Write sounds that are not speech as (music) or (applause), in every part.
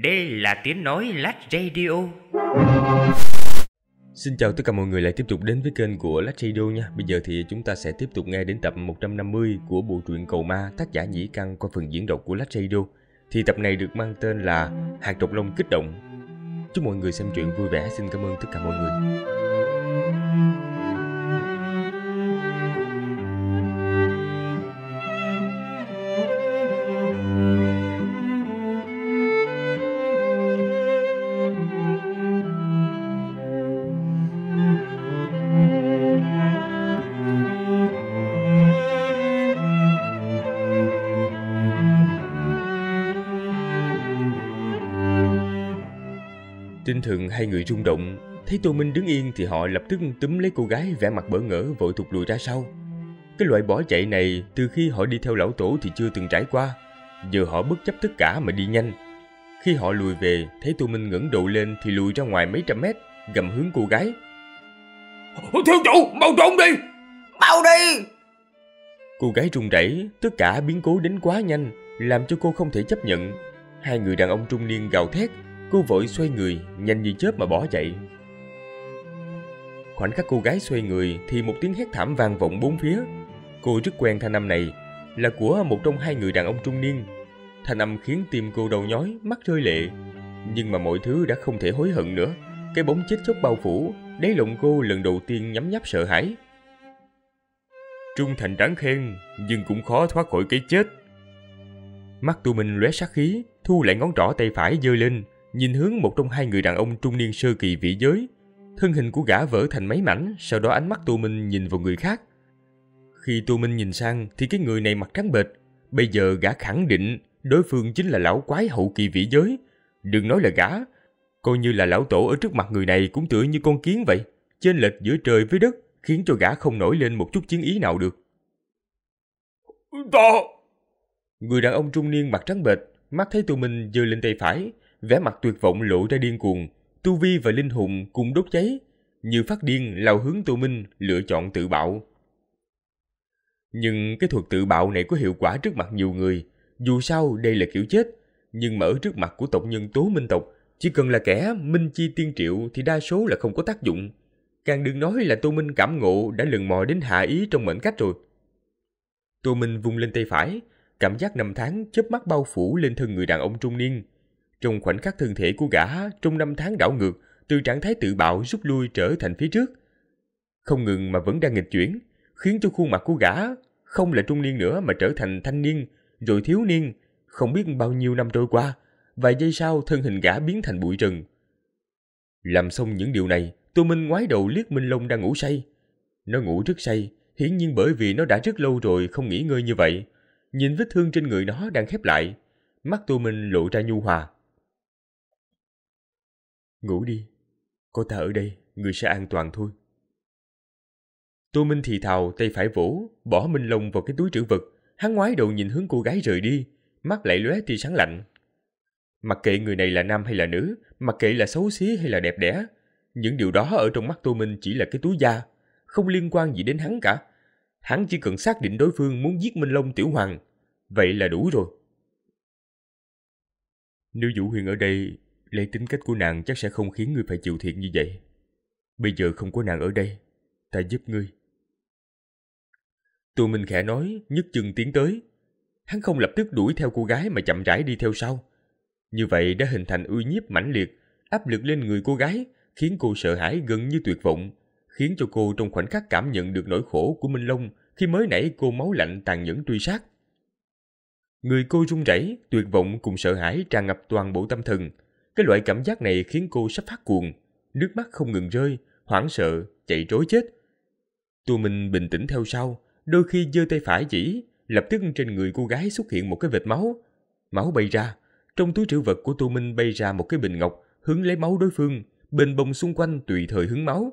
Đây là tiếng nói Lách Radio. Xin chào tất cả mọi người lại tiếp tục đến với kênh của Lách Radio nha. Bây giờ thì chúng ta sẽ tiếp tục nghe đến tập 150 của bộ truyện Cầu Ma tác giả Nhĩ Căn qua phần diễn đọc của Lách Radio. Thì tập này được mang tên là Hạt độc long kích động. Chúc mọi người xem truyện vui vẻ. Xin cảm ơn tất cả mọi người. thường hai người rung động, thấy Tô Minh đứng yên thì họ lập tức túm lấy cô gái vẻ mặt bỡ ngỡ vội thụt lùi ra sau. Cái loại bỏ chạy này từ khi họ đi theo lão tổ thì chưa từng trải qua, giờ họ bất chấp tất cả mà đi nhanh. Khi họ lùi về, thấy Tô Minh ngẩng đầu lên thì lùi ra ngoài mấy trăm mét, gầm hướng cô gái. Thiếu chủ, mau trốn đi! Mau đi! Cô gái run rẩy, tất cả biến cố đến quá nhanh, làm cho cô không thể chấp nhận. Hai người đàn ông trung niên gào thét, Cô vội xoay người, nhanh như chớp mà bỏ chạy. Khoảnh khắc cô gái xoay người thì một tiếng hét thảm vang vọng bốn phía. Cô rất quen thanh âm này, là của một trong hai người đàn ông trung niên. Thanh âm khiến tim cô đầu nhói, mắt rơi lệ. Nhưng mà mọi thứ đã không thể hối hận nữa. Cái bóng chết chóc bao phủ, đáy lòng cô lần đầu tiên nhắm nháp sợ hãi. Trung thành đáng khen, nhưng cũng khó thoát khỏi cái chết. Mắt tu Minh lóe sát khí, thu lại ngón trỏ tay phải giơ lên, nhìn hướng một trong hai người đàn ông trung niên sơ kỳ vĩ giới. Thân hình của gã vỡ thành mấy mảnh, sau đó ánh mắt Tô Minh nhìn vào người khác. Khi Tô Minh nhìn sang thì cái người này mặt trắng bệch. Bây giờ gã khẳng định đối phương chính là lão quái hậu kỳ vĩ giới. Đừng nói là gã, coi như là lão tổ ở trước mặt người này cũng tựa như con kiến vậy. Trên lệch giữa trời với đất khiến cho gã không nổi lên một chút chiến ý nào được. Ta... Người đàn ông trung niên mặt trắng bệch, mắt thấy Tô Minh giơ lên tay phải, vẻ mặt tuyệt vọng lộ ra điên cuồng, Tu Vi và Linh hồn cùng đốt cháy, như phát điên lao hướng Tô Minh lựa chọn tự bạo. Nhưng cái thuật tự bạo này có hiệu quả trước mặt nhiều người, dù sao đây là kiểu chết, nhưng mở trước mặt của tộc nhân tố minh tộc, chỉ cần là kẻ minh chi tiên triệu thì đa số là không có tác dụng. Càng đừng nói là Tô Minh cảm ngộ đã lần mò đến hạ ý trong mệnh cách rồi. Tô Minh vung lên tay phải, cảm giác năm tháng chớp mắt bao phủ lên thân người đàn ông trung niên, trong khoảnh khắc thân thể của gã trong năm tháng đảo ngược, từ trạng thái tự bạo rút lui trở thành phía trước. Không ngừng mà vẫn đang nghịch chuyển, khiến cho khuôn mặt của gã không là trung niên nữa mà trở thành thanh niên, rồi thiếu niên, không biết bao nhiêu năm trôi qua, vài giây sau thân hình gã biến thành bụi rừng. Làm xong những điều này, Tô Minh ngoái đầu liếc Minh Long đang ngủ say. Nó ngủ rất say, hiển nhiên bởi vì nó đã rất lâu rồi không nghỉ ngơi như vậy. Nhìn vết thương trên người nó đang khép lại, mắt Tô Minh lộ ra nhu hòa. Ngủ đi, cô ta ở đây, người sẽ an toàn thôi. Tô Minh thì thào tay phải vỗ, bỏ Minh Long vào cái túi trữ vật. Hắn ngoái đầu nhìn hướng cô gái rời đi, mắt lại lóe tia sáng lạnh. Mặc kệ người này là nam hay là nữ, mặc kệ là xấu xí hay là đẹp đẽ, những điều đó ở trong mắt Tô Minh chỉ là cái túi da, không liên quan gì đến hắn cả. Hắn chỉ cần xác định đối phương muốn giết Minh Long Tiểu Hoàng, vậy là đủ rồi. Nếu Vũ Huyền ở đây, Lấy tính cách của nàng chắc sẽ không khiến ngươi phải chịu thiệt như vậy. Bây giờ không có nàng ở đây, ta giúp ngươi. Tô Minh khẽ nói, nhấc chân tiến tới. Hắn không lập tức đuổi theo cô gái mà chậm rãi đi theo sau. Như vậy đã hình thành uy nhiếp mãnh liệt, áp lực lên người cô gái, khiến cô sợ hãi gần như tuyệt vọng, khiến cho cô trong khoảnh khắc cảm nhận được nỗi khổ của Minh Long khi mới nãy cô máu lạnh tàn nhẫn truy sát. Người cô run rẩy, tuyệt vọng cùng sợ hãi tràn ngập toàn bộ tâm thần, cái loại cảm giác này khiến cô sắp phát cuồng, nước mắt không ngừng rơi, hoảng sợ, chạy trối chết. Tu Minh bình tĩnh theo sau, đôi khi giơ tay phải chỉ, lập tức trên người cô gái xuất hiện một cái vệt máu. Máu bay ra, trong túi trữ vật của Tu Minh bay ra một cái bình ngọc, hướng lấy máu đối phương, bình bồng xung quanh tùy thời hứng máu.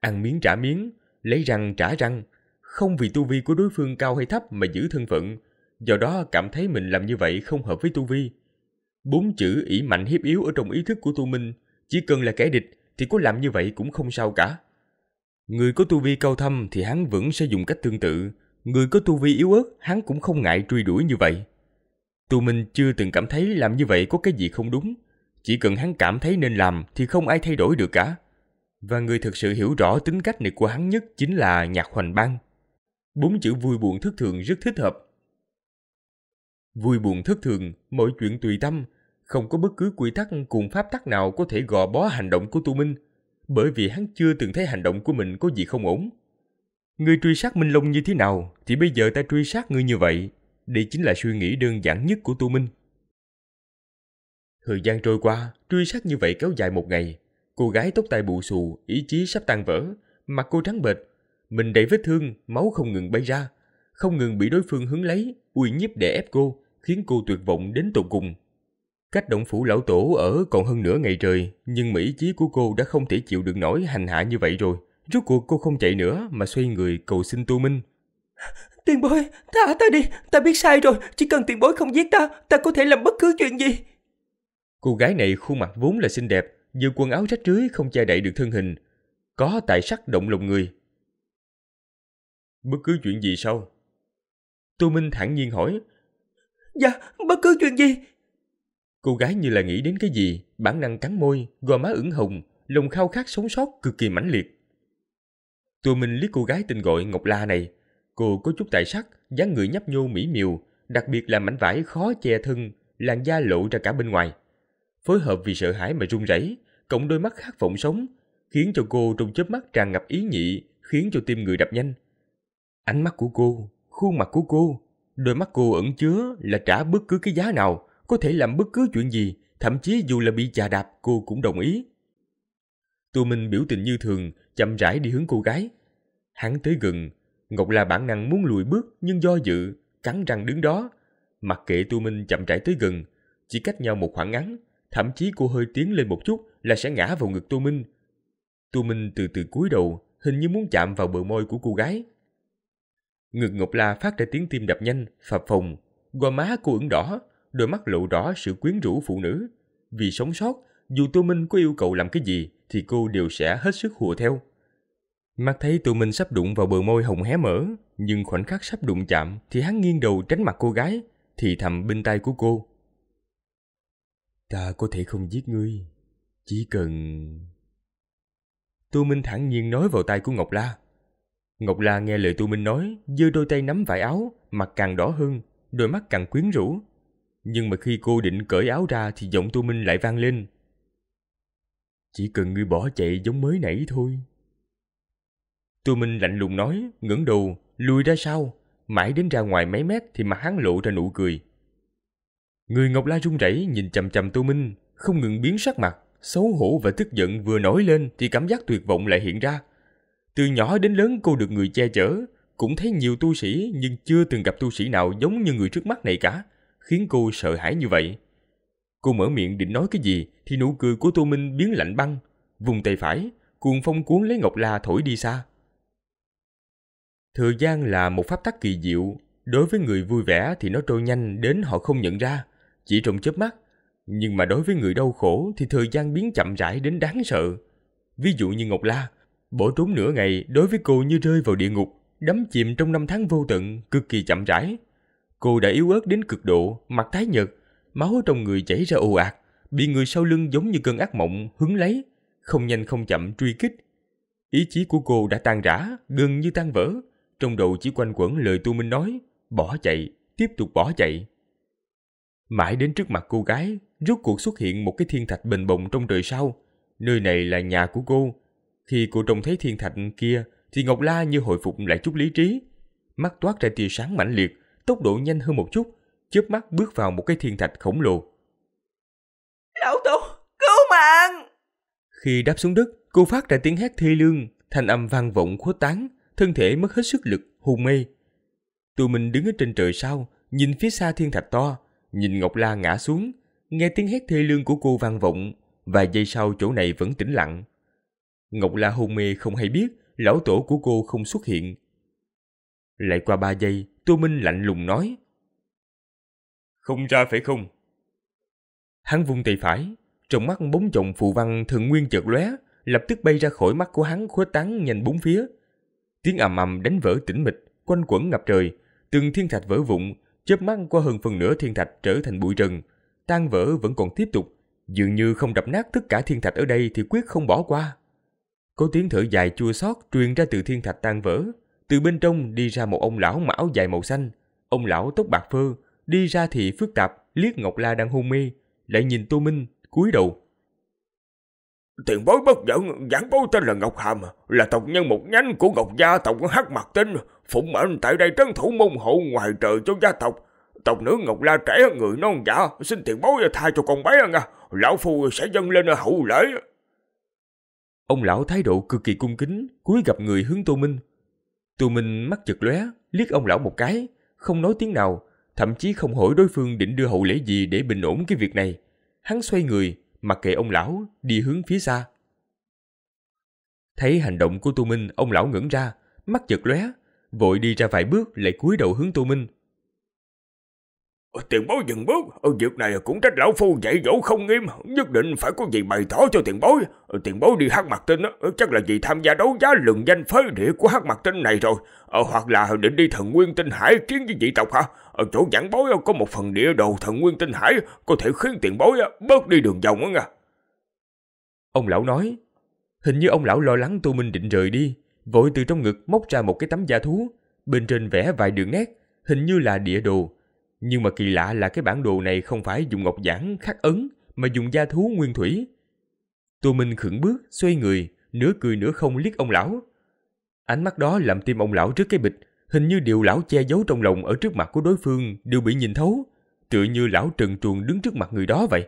Ăn miếng trả miếng, lấy răng trả răng, không vì tu vi của đối phương cao hay thấp mà giữ thân phận, do đó cảm thấy mình làm như vậy không hợp với tu vi. Bốn chữ ỷ mạnh hiếp yếu ở trong ý thức của tu minh, chỉ cần là kẻ địch thì có làm như vậy cũng không sao cả. Người có tu vi cao thâm thì hắn vẫn sẽ dùng cách tương tự, người có tu vi yếu ớt hắn cũng không ngại truy đuổi như vậy. Tu Minh chưa từng cảm thấy làm như vậy có cái gì không đúng, chỉ cần hắn cảm thấy nên làm thì không ai thay đổi được cả. Và người thực sự hiểu rõ tính cách này của hắn nhất chính là Nhạc Hoành băng Bốn chữ vui buồn thất thường rất thích hợp. Vui buồn thất thường, mọi chuyện tùy tâm, không có bất cứ quy tắc cùng pháp tắc nào có thể gò bó hành động của Tu Minh, bởi vì hắn chưa từng thấy hành động của mình có gì không ổn. người truy sát Minh Long như thế nào, thì bây giờ ta truy sát ngươi như vậy. Đây chính là suy nghĩ đơn giản nhất của Tu Minh. Thời gian trôi qua, truy sát như vậy kéo dài một ngày. Cô gái tóc tai bù xù, ý chí sắp tan vỡ, mặt cô trắng bệch, mình đầy vết thương, máu không ngừng bay ra, không ngừng bị đối phương hướng lấy, uy nhiếp để ép cô, khiến cô tuyệt vọng đến tột cùng. Cách động phủ lão tổ ở còn hơn nửa ngày trời, nhưng mỹ chí của cô đã không thể chịu được nổi hành hạ như vậy rồi. Rốt cuộc cô không chạy nữa mà xoay người cầu xin Tu Minh. Tiền bối, thả ta đi, ta biết sai rồi, chỉ cần tiền bối không giết ta, ta có thể làm bất cứ chuyện gì. Cô gái này khuôn mặt vốn là xinh đẹp, vừa quần áo rách rưới không che đậy được thân hình, có tài sắc động lòng người. Bất cứ chuyện gì sao? Tô Minh thản nhiên hỏi. Dạ, bất cứ chuyện gì, Cô gái như là nghĩ đến cái gì, bản năng cắn môi, gò má ửng hồng, lòng khao khát sống sót cực kỳ mãnh liệt. Tôi mình liếc cô gái tên gọi Ngọc La này, cô có chút tài sắc, dáng người nhấp nhô mỹ miều, đặc biệt là mảnh vải khó che thân, làn da lộ ra cả bên ngoài. Phối hợp vì sợ hãi mà run rẩy, cộng đôi mắt khát vọng sống, khiến cho cô trong chớp mắt tràn ngập ý nhị, khiến cho tim người đập nhanh. Ánh mắt của cô, khuôn mặt của cô, đôi mắt cô ẩn chứa là trả bất cứ cái giá nào, có thể làm bất cứ chuyện gì, thậm chí dù là bị chà đạp cô cũng đồng ý. Tu Minh biểu tình như thường, chậm rãi đi hướng cô gái. Hắn tới gần, Ngọc La bản năng muốn lùi bước nhưng do dự, cắn răng đứng đó. Mặc kệ Tu Minh chậm rãi tới gần, chỉ cách nhau một khoảng ngắn, thậm chí cô hơi tiến lên một chút là sẽ ngã vào ngực Tu Minh. Tu Minh từ từ cúi đầu, hình như muốn chạm vào bờ môi của cô gái. Ngực Ngọc La phát ra tiếng tim đập nhanh, phập phồng, gò má cô ửng đỏ, đôi mắt lộ rõ sự quyến rũ phụ nữ. Vì sống sót, dù Tô Minh có yêu cầu làm cái gì thì cô đều sẽ hết sức hùa theo. Mắt thấy Tô Minh sắp đụng vào bờ môi hồng hé mở, nhưng khoảnh khắc sắp đụng chạm thì hắn nghiêng đầu tránh mặt cô gái, thì thầm bên tay của cô. Ta có thể không giết ngươi, chỉ cần... Tô Minh thản nhiên nói vào tay của Ngọc La. Ngọc La nghe lời Tô Minh nói, giơ đôi tay nắm vải áo, mặt càng đỏ hơn, đôi mắt càng quyến rũ, nhưng mà khi cô định cởi áo ra thì giọng Tu Minh lại vang lên. Chỉ cần ngươi bỏ chạy giống mới nãy thôi. Tu Minh lạnh lùng nói, ngẩng đầu, lùi ra sau, mãi đến ra ngoài mấy mét thì mặt hắn lộ ra nụ cười. Người Ngọc La run rẩy nhìn chằm chằm Tu Minh, không ngừng biến sắc mặt, xấu hổ và tức giận vừa nổi lên thì cảm giác tuyệt vọng lại hiện ra. Từ nhỏ đến lớn cô được người che chở, cũng thấy nhiều tu sĩ nhưng chưa từng gặp tu sĩ nào giống như người trước mắt này cả khiến cô sợ hãi như vậy. Cô mở miệng định nói cái gì thì nụ cười của Tô Minh biến lạnh băng, vùng tay phải, cuồng phong cuốn lấy Ngọc La thổi đi xa. Thời gian là một pháp tắc kỳ diệu, đối với người vui vẻ thì nó trôi nhanh đến họ không nhận ra, chỉ trong chớp mắt. Nhưng mà đối với người đau khổ thì thời gian biến chậm rãi đến đáng sợ. Ví dụ như Ngọc La, bỏ trốn nửa ngày đối với cô như rơi vào địa ngục, đắm chìm trong năm tháng vô tận, cực kỳ chậm rãi, Cô đã yếu ớt đến cực độ, mặt tái nhợt, máu trong người chảy ra ồ ạt, bị người sau lưng giống như cơn ác mộng hứng lấy, không nhanh không chậm truy kích. Ý chí của cô đã tan rã, gần như tan vỡ, trong đầu chỉ quanh quẩn lời Tu Minh nói, bỏ chạy, tiếp tục bỏ chạy. Mãi đến trước mặt cô gái, rốt cuộc xuất hiện một cái thiên thạch bình bồng trong trời sau. Nơi này là nhà của cô. Khi cô trông thấy thiên thạch kia, thì Ngọc La như hồi phục lại chút lý trí. Mắt toát ra tia sáng mãnh liệt, tốc độ nhanh hơn một chút, chớp mắt bước vào một cái thiên thạch khổng lồ. Lão Tổ, cứu mạng! Khi đáp xuống đất, cô phát ra tiếng hét thê lương, thanh âm vang vọng khuất tán, thân thể mất hết sức lực, hôn mê. Tụi mình đứng ở trên trời sau, nhìn phía xa thiên thạch to, nhìn Ngọc La ngã xuống, nghe tiếng hét thê lương của cô vang vọng, vài giây sau chỗ này vẫn tĩnh lặng. Ngọc La hôn mê không hay biết, lão tổ của cô không xuất hiện, lại qua ba giây, Tô Minh lạnh lùng nói. Không ra phải không? Hắn vung tay phải, trong mắt bốn chồng phù văn thường nguyên chợt lóe, lập tức bay ra khỏi mắt của hắn khuếch tán nhanh bốn phía. Tiếng ầm ầm đánh vỡ tĩnh mịch, quanh quẩn ngập trời, từng thiên thạch vỡ vụn, chớp mắt qua hơn phần nửa thiên thạch trở thành bụi trần, tan vỡ vẫn còn tiếp tục, dường như không đập nát tất cả thiên thạch ở đây thì quyết không bỏ qua. Có tiếng thở dài chua xót truyền ra từ thiên thạch tan vỡ, từ bên trong đi ra một ông lão mặc áo dài màu xanh. Ông lão tóc bạc phơ, đi ra thì phức tạp, liếc Ngọc La đang hôn mê, lại nhìn Tô Minh, cúi đầu. Tiền bối bất giận, giảng bối tên là Ngọc Hàm, là tộc nhân một nhánh của Ngọc gia tộc Hắc Mặt Tinh, phụng mệnh tại đây trấn thủ môn hộ ngoài trời cho gia tộc. Tộc nữ Ngọc La trẻ người non dạ, xin tiền bối tha cho con bé nha, lão phu sẽ dâng lên hậu lễ. Ông lão thái độ cực kỳ cung kính, cúi gặp người hướng Tô Minh, Tù Minh mắt chật lóe, liếc ông lão một cái, không nói tiếng nào, thậm chí không hỏi đối phương định đưa hậu lễ gì để bình ổn cái việc này. Hắn xoay người, mặc kệ ông lão, đi hướng phía xa. Thấy hành động của Tu Minh, ông lão ngẩn ra, mắt chật lóe, vội đi ra vài bước lại cúi đầu hướng Tu Minh, Ờ, tiền bối dừng bước, ờ, việc này cũng trách lão phu dạy dỗ không nghiêm, nhất định phải có gì bày tỏ cho tiền bối. Ờ, tiền bối đi hát mặt tinh chắc là vì tham gia đấu giá lừng danh phế địa của hát mặt tinh này rồi, hoặc là định đi thần nguyên tinh hải kiến với dị tộc hả? Ở chỗ giảng bối có một phần địa đồ thần nguyên tinh hải có thể khiến tiền bối bớt đi đường vòng á nha. Ông lão nói, hình như ông lão lo lắng tu minh định rời đi, vội từ trong ngực móc ra một cái tấm da thú, bên trên vẽ vài đường nét, hình như là địa đồ nhưng mà kỳ lạ là cái bản đồ này không phải dùng ngọc giản khắc ấn mà dùng da thú nguyên thủy. Tô Minh khựng bước, xoay người, nửa cười nửa không liếc ông lão. Ánh mắt đó làm tim ông lão trước cái bịch, hình như điều lão che giấu trong lòng ở trước mặt của đối phương đều bị nhìn thấu, tựa như lão trần truồng đứng trước mặt người đó vậy.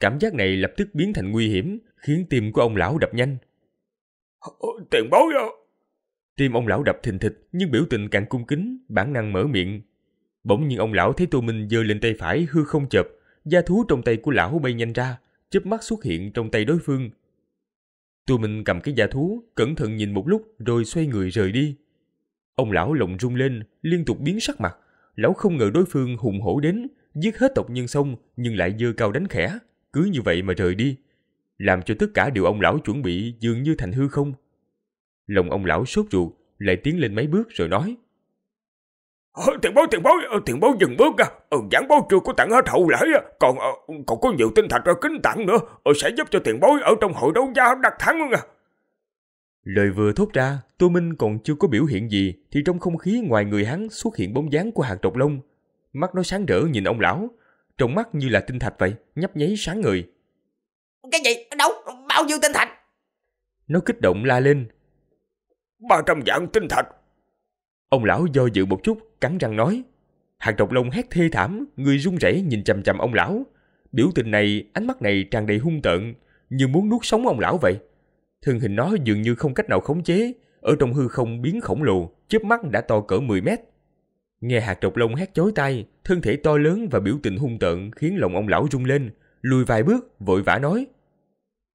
Cảm giác này lập tức biến thành nguy hiểm, khiến tim của ông lão đập nhanh. Tiền bối đó! À? Tim ông lão đập thình thịch nhưng biểu tình càng cung kính, bản năng mở miệng, Bỗng nhiên ông lão thấy Tô Minh giơ lên tay phải hư không chập gia thú trong tay của lão bay nhanh ra, chớp mắt xuất hiện trong tay đối phương. Tô Minh cầm cái gia thú, cẩn thận nhìn một lúc rồi xoay người rời đi. Ông lão lồng rung lên, liên tục biến sắc mặt. Lão không ngờ đối phương hùng hổ đến, giết hết tộc nhân xong nhưng lại dơ cao đánh khẽ, cứ như vậy mà rời đi. Làm cho tất cả điều ông lão chuẩn bị dường như thành hư không. Lòng ông lão sốt ruột, lại tiến lên mấy bước rồi nói. Ờ, tiền bối tiền bối ờ, tiền bối dừng bước ra ờ, giảng bối chưa có tặng hết hậu lễ còn ờ, còn có nhiều tinh thạch ở kính tặng nữa sẽ giúp cho tiền bối ở trong hội đấu giá đặt thắng luôn à lời vừa thốt ra tô minh còn chưa có biểu hiện gì thì trong không khí ngoài người hắn xuất hiện bóng dáng của hạt trọc lông mắt nó sáng rỡ nhìn ông lão trong mắt như là tinh thạch vậy nhấp nháy sáng người cái gì đâu bao nhiêu tinh thạch nó kích động la lên ba trăm dạng tinh thạch Ông lão do dự một chút, cắn răng nói. Hạt độc lông hét thê thảm, người run rẩy nhìn chằm chằm ông lão. Biểu tình này, ánh mắt này tràn đầy hung tợn, như muốn nuốt sống ông lão vậy. Thân hình nó dường như không cách nào khống chế, ở trong hư không biến khổng lồ, chớp mắt đã to cỡ 10 mét. Nghe hạt độc lông hét chối tay thân thể to lớn và biểu tình hung tợn khiến lòng ông lão rung lên, lùi vài bước, vội vã nói.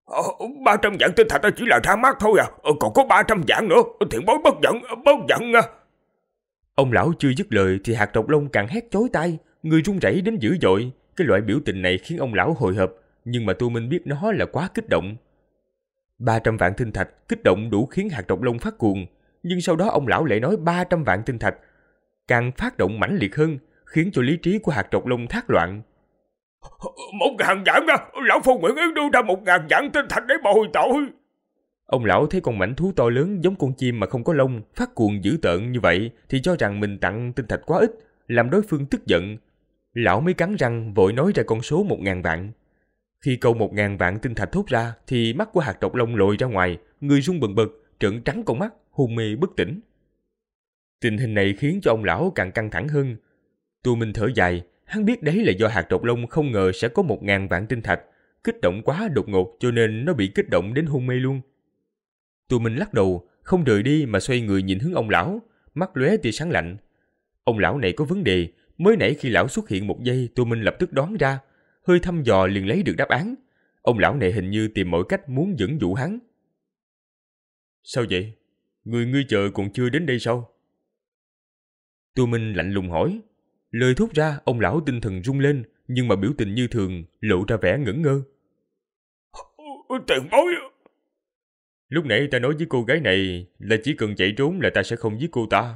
Ờ, ba trăm dạng tinh thạch chỉ là ra mắt thôi à, ờ, còn có ba trăm dạng nữa, ờ, thiện bối bất giận, bất giận à. Ông lão chưa dứt lời thì hạt độc lông càng hét chối tay người run rẩy đến dữ dội. Cái loại biểu tình này khiến ông lão hồi hộp, nhưng mà Tô Minh biết nó là quá kích động. 300 vạn tinh thạch kích động đủ khiến hạt độc lông phát cuồng, nhưng sau đó ông lão lại nói 300 vạn tinh thạch. Càng phát động mãnh liệt hơn, khiến cho lý trí của hạt độc lông thác loạn. Một ngàn giảng đó, lão phu nguyện yếu đưa ra một ngàn giảng tinh thạch để bồi tội. Ông lão thấy con mảnh thú to lớn giống con chim mà không có lông, phát cuồng dữ tợn như vậy thì cho rằng mình tặng tinh thạch quá ít, làm đối phương tức giận. Lão mới cắn răng vội nói ra con số một ngàn vạn. Khi câu một ngàn vạn tinh thạch thốt ra thì mắt của hạt độc lông lồi ra ngoài, người rung bừng bực trợn trắng con mắt, hôn mê bất tỉnh. Tình hình này khiến cho ông lão càng căng thẳng hơn. Tu Minh thở dài, hắn biết đấy là do hạt độc lông không ngờ sẽ có một ngàn vạn tinh thạch. Kích động quá đột ngột cho nên nó bị kích động đến hôn mê luôn. Tù mình lắc đầu, không rời đi mà xoay người nhìn hướng ông lão, mắt lóe tia sáng lạnh. Ông lão này có vấn đề, mới nãy khi lão xuất hiện một giây Tù mình lập tức đoán ra, hơi thăm dò liền lấy được đáp án. Ông lão này hình như tìm mọi cách muốn dẫn dụ hắn. Sao vậy? Người ngươi chờ còn chưa đến đây sao? Tu mình lạnh lùng hỏi. Lời thốt ra, ông lão tinh thần rung lên, nhưng mà biểu tình như thường, lộ ra vẻ ngẩn ngơ. Tiền bối, Lúc nãy ta nói với cô gái này là chỉ cần chạy trốn là ta sẽ không giết cô ta.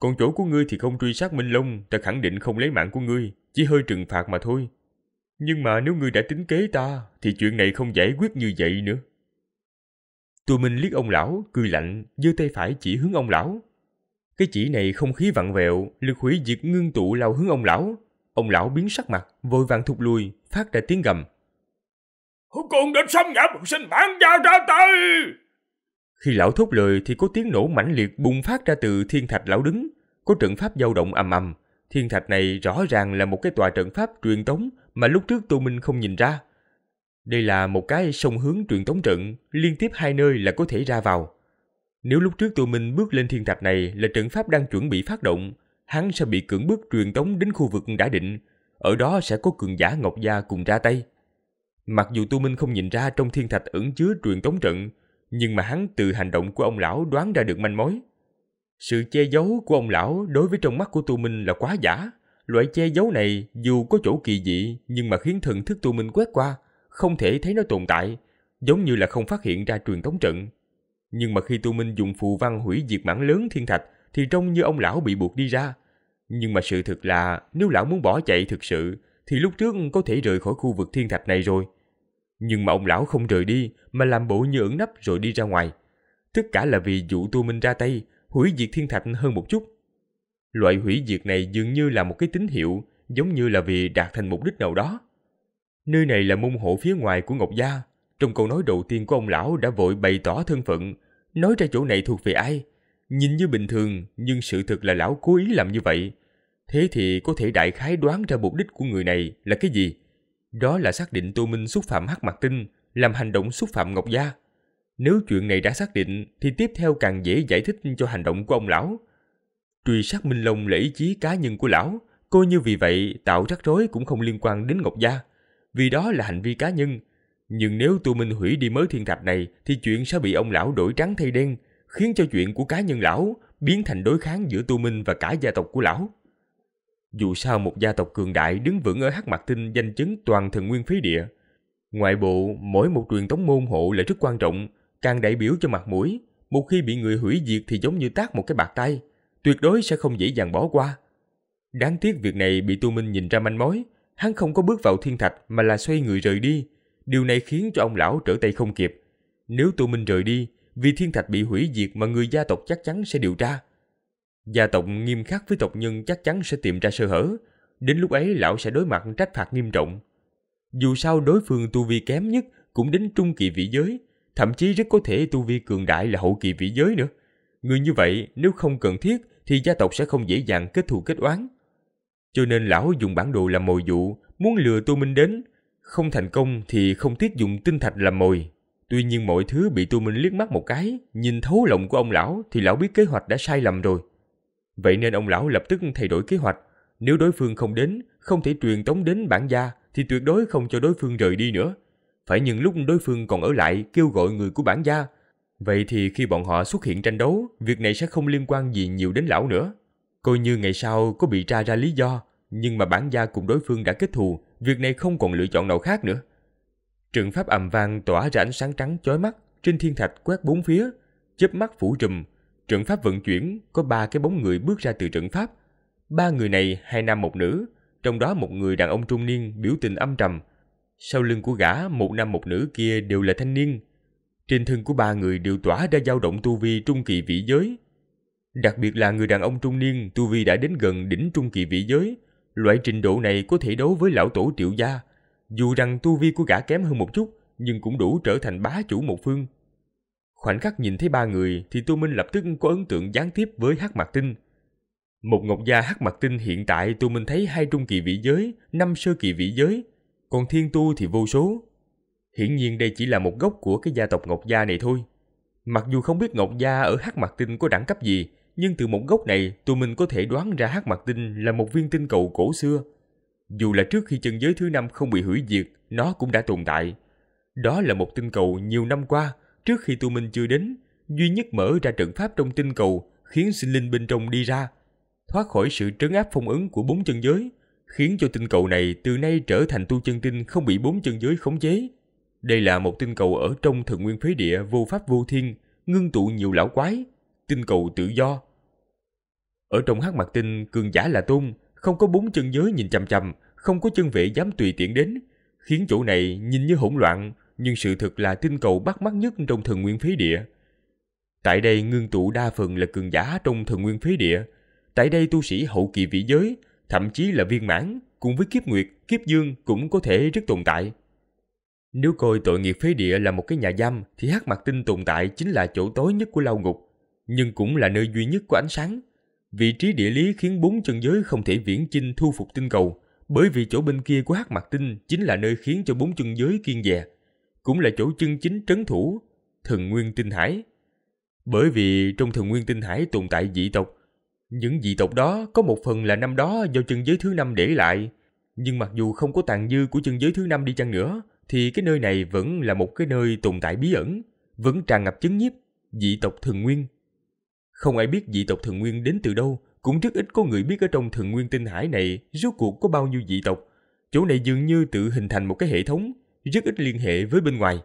Còn chỗ của ngươi thì không truy sát Minh Long, ta khẳng định không lấy mạng của ngươi, chỉ hơi trừng phạt mà thôi. Nhưng mà nếu ngươi đã tính kế ta, thì chuyện này không giải quyết như vậy nữa. Tụi minh liếc ông lão, cười lạnh, giơ tay phải chỉ hướng ông lão. Cái chỉ này không khí vặn vẹo, lực hủy diệt ngưng tụ lao hướng ông lão. Ông lão biến sắc mặt, vội vàng thụt lùi, phát ra tiếng gầm. Con đến xâm nhập sinh bản giao ra tay! Khi lão thốt lời thì có tiếng nổ mãnh liệt bùng phát ra từ thiên thạch lão đứng, có trận pháp dao động ầm ầm. Thiên thạch này rõ ràng là một cái tòa trận pháp truyền tống mà lúc trước Tô Minh không nhìn ra. Đây là một cái sông hướng truyền tống trận, liên tiếp hai nơi là có thể ra vào. Nếu lúc trước Tô Minh bước lên thiên thạch này là trận pháp đang chuẩn bị phát động, hắn sẽ bị cưỡng bức truyền tống đến khu vực đã định, ở đó sẽ có cường giả Ngọc Gia cùng ra tay. Mặc dù Tô Minh không nhìn ra trong thiên thạch ẩn chứa truyền tống trận, nhưng mà hắn từ hành động của ông lão đoán ra được manh mối. Sự che giấu của ông lão đối với trong mắt của tu minh là quá giả. Loại che giấu này dù có chỗ kỳ dị nhưng mà khiến thần thức tu minh quét qua, không thể thấy nó tồn tại, giống như là không phát hiện ra truyền tống trận. Nhưng mà khi tu minh dùng phù văn hủy diệt mảng lớn thiên thạch thì trông như ông lão bị buộc đi ra. Nhưng mà sự thật là nếu lão muốn bỏ chạy thực sự thì lúc trước có thể rời khỏi khu vực thiên thạch này rồi. Nhưng mà ông lão không rời đi mà làm bộ như ẩn nấp rồi đi ra ngoài. Tất cả là vì dụ tu minh ra tay, hủy diệt thiên thạch hơn một chút. Loại hủy diệt này dường như là một cái tín hiệu, giống như là vì đạt thành mục đích nào đó. Nơi này là môn hộ phía ngoài của Ngọc Gia. Trong câu nói đầu tiên của ông lão đã vội bày tỏ thân phận, nói ra chỗ này thuộc về ai. Nhìn như bình thường, nhưng sự thật là lão cố ý làm như vậy. Thế thì có thể đại khái đoán ra mục đích của người này là cái gì? Đó là xác định Tô Minh xúc phạm Hắc mặt Tinh, làm hành động xúc phạm Ngọc Gia. Nếu chuyện này đã xác định thì tiếp theo càng dễ giải thích cho hành động của ông lão. Truy sát Minh Long là ý chí cá nhân của lão, coi như vì vậy tạo rắc rối cũng không liên quan đến Ngọc Gia, vì đó là hành vi cá nhân. Nhưng nếu Tô Minh hủy đi mới thiên thạch này thì chuyện sẽ bị ông lão đổi trắng thay đen, khiến cho chuyện của cá nhân lão biến thành đối kháng giữa Tô Minh và cả gia tộc của lão. Dù sao một gia tộc cường đại đứng vững ở hắc mặt tinh danh chứng toàn thần nguyên phí địa. Ngoại bộ, mỗi một truyền thống môn hộ là rất quan trọng, càng đại biểu cho mặt mũi. Một khi bị người hủy diệt thì giống như tác một cái bạc tay, tuyệt đối sẽ không dễ dàng bỏ qua. Đáng tiếc việc này bị Tu Minh nhìn ra manh mối, hắn không có bước vào thiên thạch mà là xoay người rời đi. Điều này khiến cho ông lão trở tay không kịp. Nếu Tu Minh rời đi, vì thiên thạch bị hủy diệt mà người gia tộc chắc chắn sẽ điều tra. Gia tộc nghiêm khắc với tộc nhân chắc chắn sẽ tìm ra sơ hở. Đến lúc ấy lão sẽ đối mặt trách phạt nghiêm trọng. Dù sao đối phương tu vi kém nhất cũng đến trung kỳ vị giới, thậm chí rất có thể tu vi cường đại là hậu kỳ vị giới nữa. Người như vậy nếu không cần thiết thì gia tộc sẽ không dễ dàng kết thù kết oán. Cho nên lão dùng bản đồ làm mồi dụ, muốn lừa Tu Minh đến. Không thành công thì không tiếc dùng tinh thạch làm mồi. Tuy nhiên mọi thứ bị Tu Minh liếc mắt một cái, nhìn thấu lòng của ông lão thì lão biết kế hoạch đã sai lầm rồi. Vậy nên ông lão lập tức thay đổi kế hoạch. Nếu đối phương không đến, không thể truyền tống đến bản gia thì tuyệt đối không cho đối phương rời đi nữa. Phải nhưng lúc đối phương còn ở lại kêu gọi người của bản gia. Vậy thì khi bọn họ xuất hiện tranh đấu, việc này sẽ không liên quan gì nhiều đến lão nữa. Coi như ngày sau có bị tra ra lý do, nhưng mà bản gia cùng đối phương đã kết thù, việc này không còn lựa chọn nào khác nữa. Trận pháp ầm vang tỏa ra ánh sáng trắng chói mắt, trên thiên thạch quét bốn phía, chớp mắt phủ trùm, trận pháp vận chuyển có ba cái bóng người bước ra từ trận pháp. Ba người này hai nam một nữ, trong đó một người đàn ông trung niên biểu tình âm trầm. Sau lưng của gã một nam một nữ kia đều là thanh niên. Trên thân của ba người đều tỏa ra dao động tu vi trung kỳ vĩ giới. Đặc biệt là người đàn ông trung niên tu vi đã đến gần đỉnh trung kỳ vĩ giới. Loại trình độ này có thể đấu với lão tổ triệu gia. Dù rằng tu vi của gã kém hơn một chút, nhưng cũng đủ trở thành bá chủ một phương. Khoảnh khắc nhìn thấy ba người thì Tu Minh lập tức có ấn tượng gián tiếp với Hắc Mạc Tinh. Một Ngọc Gia Hắc Mạc Tinh hiện tại Tu Minh thấy hai trung kỳ Vĩ giới, năm sơ kỳ Vĩ giới, còn thiên tu thì vô số. Hiển nhiên đây chỉ là một gốc của cái gia tộc Ngọc Gia này thôi. Mặc dù không biết Ngọc Gia ở Hắc Mạc Tinh có đẳng cấp gì, nhưng từ một gốc này Tu Minh có thể đoán ra Hắc Mạc Tinh là một viên tinh cầu cổ xưa. Dù là trước khi chân giới thứ năm không bị hủy diệt, nó cũng đã tồn tại. Đó là một tinh cầu nhiều năm qua, Trước khi tu minh chưa đến, duy nhất mở ra trận pháp trong tinh cầu khiến sinh linh bên trong đi ra, thoát khỏi sự trấn áp phong ấn của bốn chân giới, khiến cho tinh cầu này từ nay trở thành tu chân tinh không bị bốn chân giới khống chế. Đây là một tinh cầu ở trong thần nguyên phế địa vô pháp vô thiên, ngưng tụ nhiều lão quái, tinh cầu tự do. Ở trong hắc mặt tinh, cường giả là tôn, không có bốn chân giới nhìn chằm chằm, không có chân vệ dám tùy tiện đến, khiến chỗ này nhìn như hỗn loạn, nhưng sự thực là tinh cầu bắt mắt nhất trong thần nguyên phế địa. Tại đây ngưng tụ đa phần là cường giả trong thần nguyên phế địa. Tại đây tu sĩ hậu kỳ vị giới, thậm chí là viên mãn, cùng với kiếp nguyệt, kiếp dương cũng có thể rất tồn tại. Nếu coi tội nghiệp phế địa là một cái nhà giam thì hắc mặt tinh tồn tại chính là chỗ tối nhất của lao ngục, nhưng cũng là nơi duy nhất của ánh sáng. Vị trí địa lý khiến bốn chân giới không thể viễn chinh thu phục tinh cầu, bởi vì chỗ bên kia của hắc mặt tinh chính là nơi khiến cho bốn chân giới kiên dè cũng là chỗ chân chính trấn thủ thần nguyên tinh hải bởi vì trong thần nguyên tinh hải tồn tại dị tộc những dị tộc đó có một phần là năm đó do chân giới thứ năm để lại nhưng mặc dù không có tàn dư của chân giới thứ năm đi chăng nữa thì cái nơi này vẫn là một cái nơi tồn tại bí ẩn vẫn tràn ngập chấn nhiếp dị tộc thần nguyên không ai biết dị tộc thần nguyên đến từ đâu cũng rất ít có người biết ở trong thần nguyên tinh hải này rốt cuộc có bao nhiêu dị tộc chỗ này dường như tự hình thành một cái hệ thống rất ít liên hệ với bên ngoài.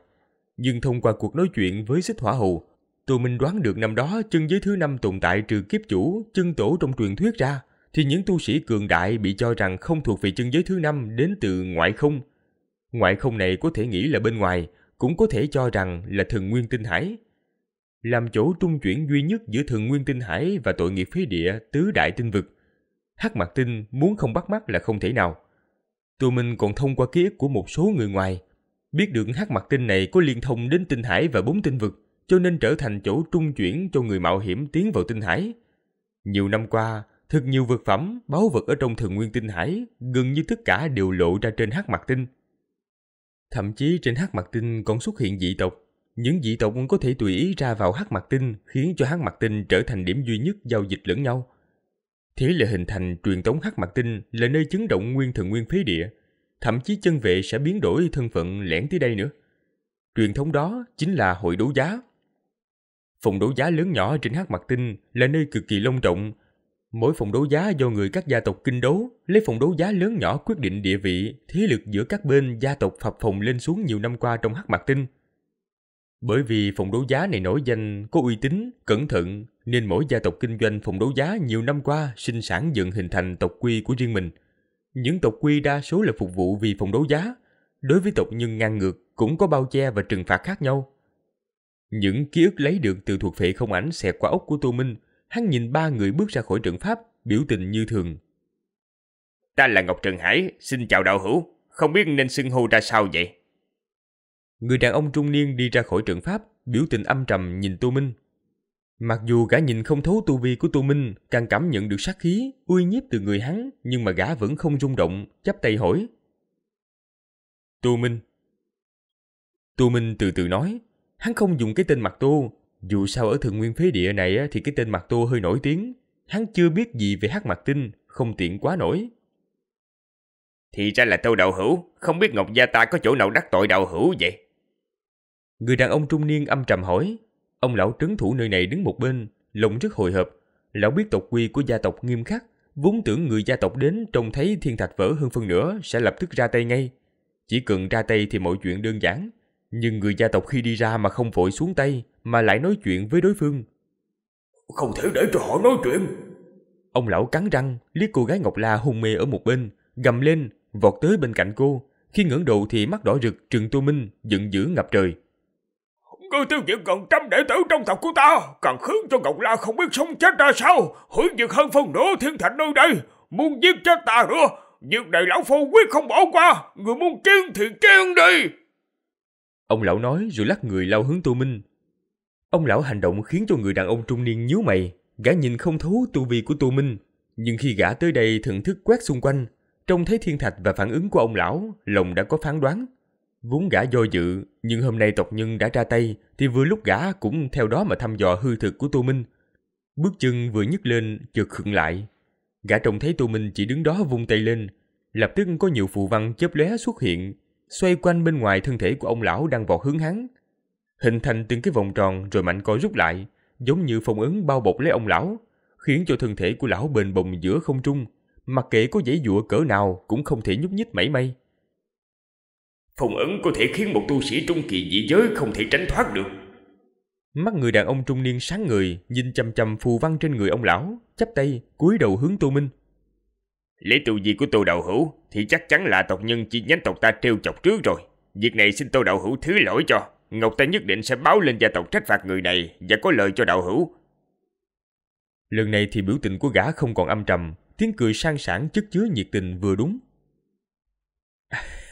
Nhưng thông qua cuộc nói chuyện với xích hỏa hầu, Tô minh đoán được năm đó chân giới thứ năm tồn tại trừ kiếp chủ, chân tổ trong truyền thuyết ra, thì những tu sĩ cường đại bị cho rằng không thuộc về chân giới thứ năm đến từ ngoại không. Ngoại không này có thể nghĩ là bên ngoài, cũng có thể cho rằng là thần nguyên tinh hải. Làm chỗ trung chuyển duy nhất giữa thần nguyên tinh hải và tội nghiệp phế địa tứ đại tinh vực. Hắc mặt tinh muốn không bắt mắt là không thể nào. Tụi mình còn thông qua ký ức của một số người ngoài Biết được hắc mặt tinh này có liên thông đến tinh hải và bốn tinh vực, cho nên trở thành chỗ trung chuyển cho người mạo hiểm tiến vào tinh hải. Nhiều năm qua, thật nhiều vật phẩm, báu vật ở trong thượng nguyên tinh hải gần như tất cả đều lộ ra trên hắc mặt tinh. Thậm chí trên hắc mặt tinh còn xuất hiện dị tộc. Những dị tộc cũng có thể tùy ý ra vào hắc mặt tinh, khiến cho hắc mặt tinh trở thành điểm duy nhất giao dịch lẫn nhau. Thế là hình thành truyền thống hắc mặt tinh là nơi chấn động nguyên thượng nguyên phế địa – thậm chí chân vệ sẽ biến đổi thân phận lẻn tới đây nữa. Truyền thống đó chính là hội đấu giá. Phòng đấu giá lớn nhỏ trên hát mặt tinh là nơi cực kỳ long trọng. Mỗi phòng đấu giá do người các gia tộc kinh đấu, lấy phòng đấu giá lớn nhỏ quyết định địa vị, thế lực giữa các bên gia tộc phập phòng lên xuống nhiều năm qua trong hát mặt tinh. Bởi vì phòng đấu giá này nổi danh, có uy tín, cẩn thận, nên mỗi gia tộc kinh doanh phòng đấu giá nhiều năm qua sinh sản dựng hình thành tộc quy của riêng mình. Những tộc quy đa số là phục vụ vì phòng đấu giá. Đối với tộc nhân ngang ngược cũng có bao che và trừng phạt khác nhau. Những ký ức lấy được từ thuộc phệ không ảnh xẹt qua ốc của Tô Minh, hắn nhìn ba người bước ra khỏi trận pháp, biểu tình như thường. Ta là Ngọc Trần Hải, xin chào đạo hữu, không biết nên xưng hô ra sao vậy? Người đàn ông trung niên đi ra khỏi trận pháp, biểu tình âm trầm nhìn Tô Minh. Mặc dù gã nhìn không thấu tu vi của Tô Minh, càng cảm nhận được sát khí, uy nhiếp từ người hắn, nhưng mà gã vẫn không rung động, chắp tay hỏi. Tô Minh Tô Minh từ từ nói, hắn không dùng cái tên Mặt Tô, dù sao ở thượng nguyên phế địa này thì cái tên Mặt Tô hơi nổi tiếng, hắn chưa biết gì về hát mặt tinh, không tiện quá nổi. Thì ra là tâu Đạo Hữu, không biết Ngọc Gia ta có chỗ nào đắc tội Đạo Hữu vậy? Người đàn ông trung niên âm trầm hỏi. Ông lão trấn thủ nơi này đứng một bên, lòng rất hồi hộp. Lão biết tộc quy của gia tộc nghiêm khắc, vốn tưởng người gia tộc đến trông thấy thiên thạch vỡ hơn phân nữa sẽ lập tức ra tay ngay. Chỉ cần ra tay thì mọi chuyện đơn giản. Nhưng người gia tộc khi đi ra mà không vội xuống tay, mà lại nói chuyện với đối phương. Không thể để cho họ nói chuyện. Ông lão cắn răng, liếc cô gái Ngọc La hôn mê ở một bên, gầm lên, vọt tới bên cạnh cô. Khi ngẩng đầu thì mắt đỏ rực, trừng tô minh, giận dữ ngập trời ngươi tiêu diệt gần trăm đệ tử trong tộc của ta, càng khiến cho Ngọc La không biết sống chết ra sao, hủy diệt hơn phân nửa thiên thạch nơi đây, muốn giết chết ta nữa, việc này lão phu quyết không bỏ qua, người muốn chiến thì chiến đi. Ông lão nói rồi lắc người lao hướng Tô Minh. Ông lão hành động khiến cho người đàn ông trung niên nhíu mày, gã nhìn không thấu tu vi của Tô Minh, nhưng khi gã tới đây thưởng thức quét xung quanh, trông thấy thiên thạch và phản ứng của ông lão, lòng đã có phán đoán, Vốn gã do dự, nhưng hôm nay tộc nhân đã ra tay thì vừa lúc gã cũng theo đó mà thăm dò hư thực của Tô Minh. Bước chân vừa nhấc lên, chợt khựng lại. Gã trông thấy Tô Minh chỉ đứng đó vung tay lên, lập tức có nhiều phù văn chớp lóe xuất hiện, xoay quanh bên ngoài thân thể của ông lão đang vọt hướng hắn. Hình thành từng cái vòng tròn rồi mạnh coi rút lại, giống như phong ấn bao bọc lấy ông lão, khiến cho thân thể của lão bền bồng giữa không trung, mặc kệ có dãy dụa cỡ nào cũng không thể nhúc nhích mảy may. Phong ấn có thể khiến một tu sĩ trung kỳ dị giới không thể tránh thoát được. Mắt người đàn ông trung niên sáng người, nhìn chầm chầm phù văn trên người ông lão, chắp tay, cúi đầu hướng Tô Minh. Lễ tù gì của Tô Đạo Hữu thì chắc chắn là tộc nhân chi nhánh tộc ta trêu chọc trước rồi. Việc này xin Tô Đạo Hữu thứ lỗi cho. Ngọc ta nhất định sẽ báo lên gia tộc trách phạt người này và có lời cho Đạo Hữu. Lần này thì biểu tình của gã không còn âm trầm, tiếng cười sang sảng chất chứa nhiệt tình vừa đúng.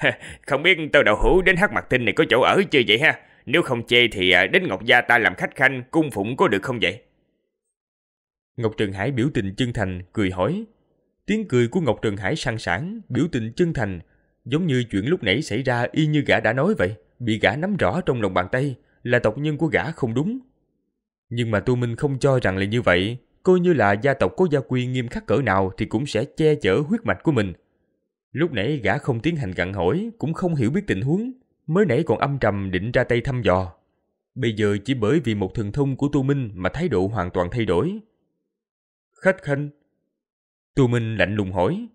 (laughs) Không biết tôi đậu hữu đến hát mặt tinh này có chỗ ở chưa vậy ha? Nếu không chê thì à, đến Ngọc Gia ta làm khách khanh, cung phụng có được không vậy? Ngọc trần Hải biểu tình chân thành, cười hỏi. Tiếng cười của Ngọc trần Hải sang sảng, biểu tình chân thành, giống như chuyện lúc nãy xảy ra y như gã đã nói vậy, bị gã nắm rõ trong lòng bàn tay, là tộc nhân của gã không đúng. Nhưng mà tu Minh không cho rằng là như vậy, coi như là gia tộc có gia quy nghiêm khắc cỡ nào thì cũng sẽ che chở huyết mạch của mình. Lúc nãy gã không tiến hành gặn hỏi, cũng không hiểu biết tình huống, mới nãy còn âm trầm định ra tay thăm dò. Bây giờ chỉ bởi vì một thần thông của Tu Minh mà thái độ hoàn toàn thay đổi. Khách khanh. Tu Minh lạnh lùng hỏi.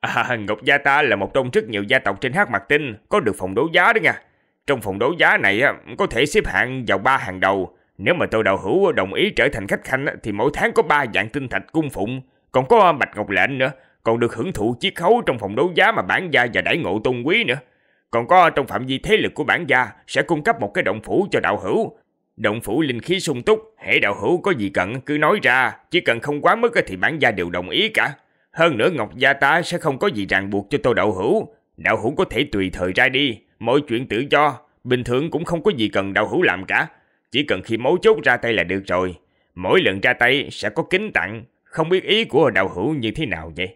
À, Ngọc Gia ta là một trong rất nhiều gia tộc trên hát mặt tinh, có được phòng đấu giá đó nha. Trong phòng đấu giá này có thể xếp hạng vào ba hàng đầu. Nếu mà tôi đạo hữu đồng ý trở thành khách khanh thì mỗi tháng có ba dạng tinh thạch cung phụng, còn có bạch ngọc lệnh nữa, còn được hưởng thụ chiếc khấu trong phòng đấu giá mà bản gia và đại ngộ tôn quý nữa. Còn có trong phạm vi thế lực của bản gia sẽ cung cấp một cái động phủ cho đạo hữu. Động phủ linh khí sung túc, hệ đạo hữu có gì cần cứ nói ra, chỉ cần không quá mức thì bản gia đều đồng ý cả. Hơn nữa Ngọc Gia ta sẽ không có gì ràng buộc cho tô đạo hữu. Đạo hữu có thể tùy thời ra đi, mọi chuyện tự do, bình thường cũng không có gì cần đạo hữu làm cả. Chỉ cần khi mấu chốt ra tay là được rồi. Mỗi lần ra tay sẽ có kính tặng, không biết ý của đạo hữu như thế nào vậy?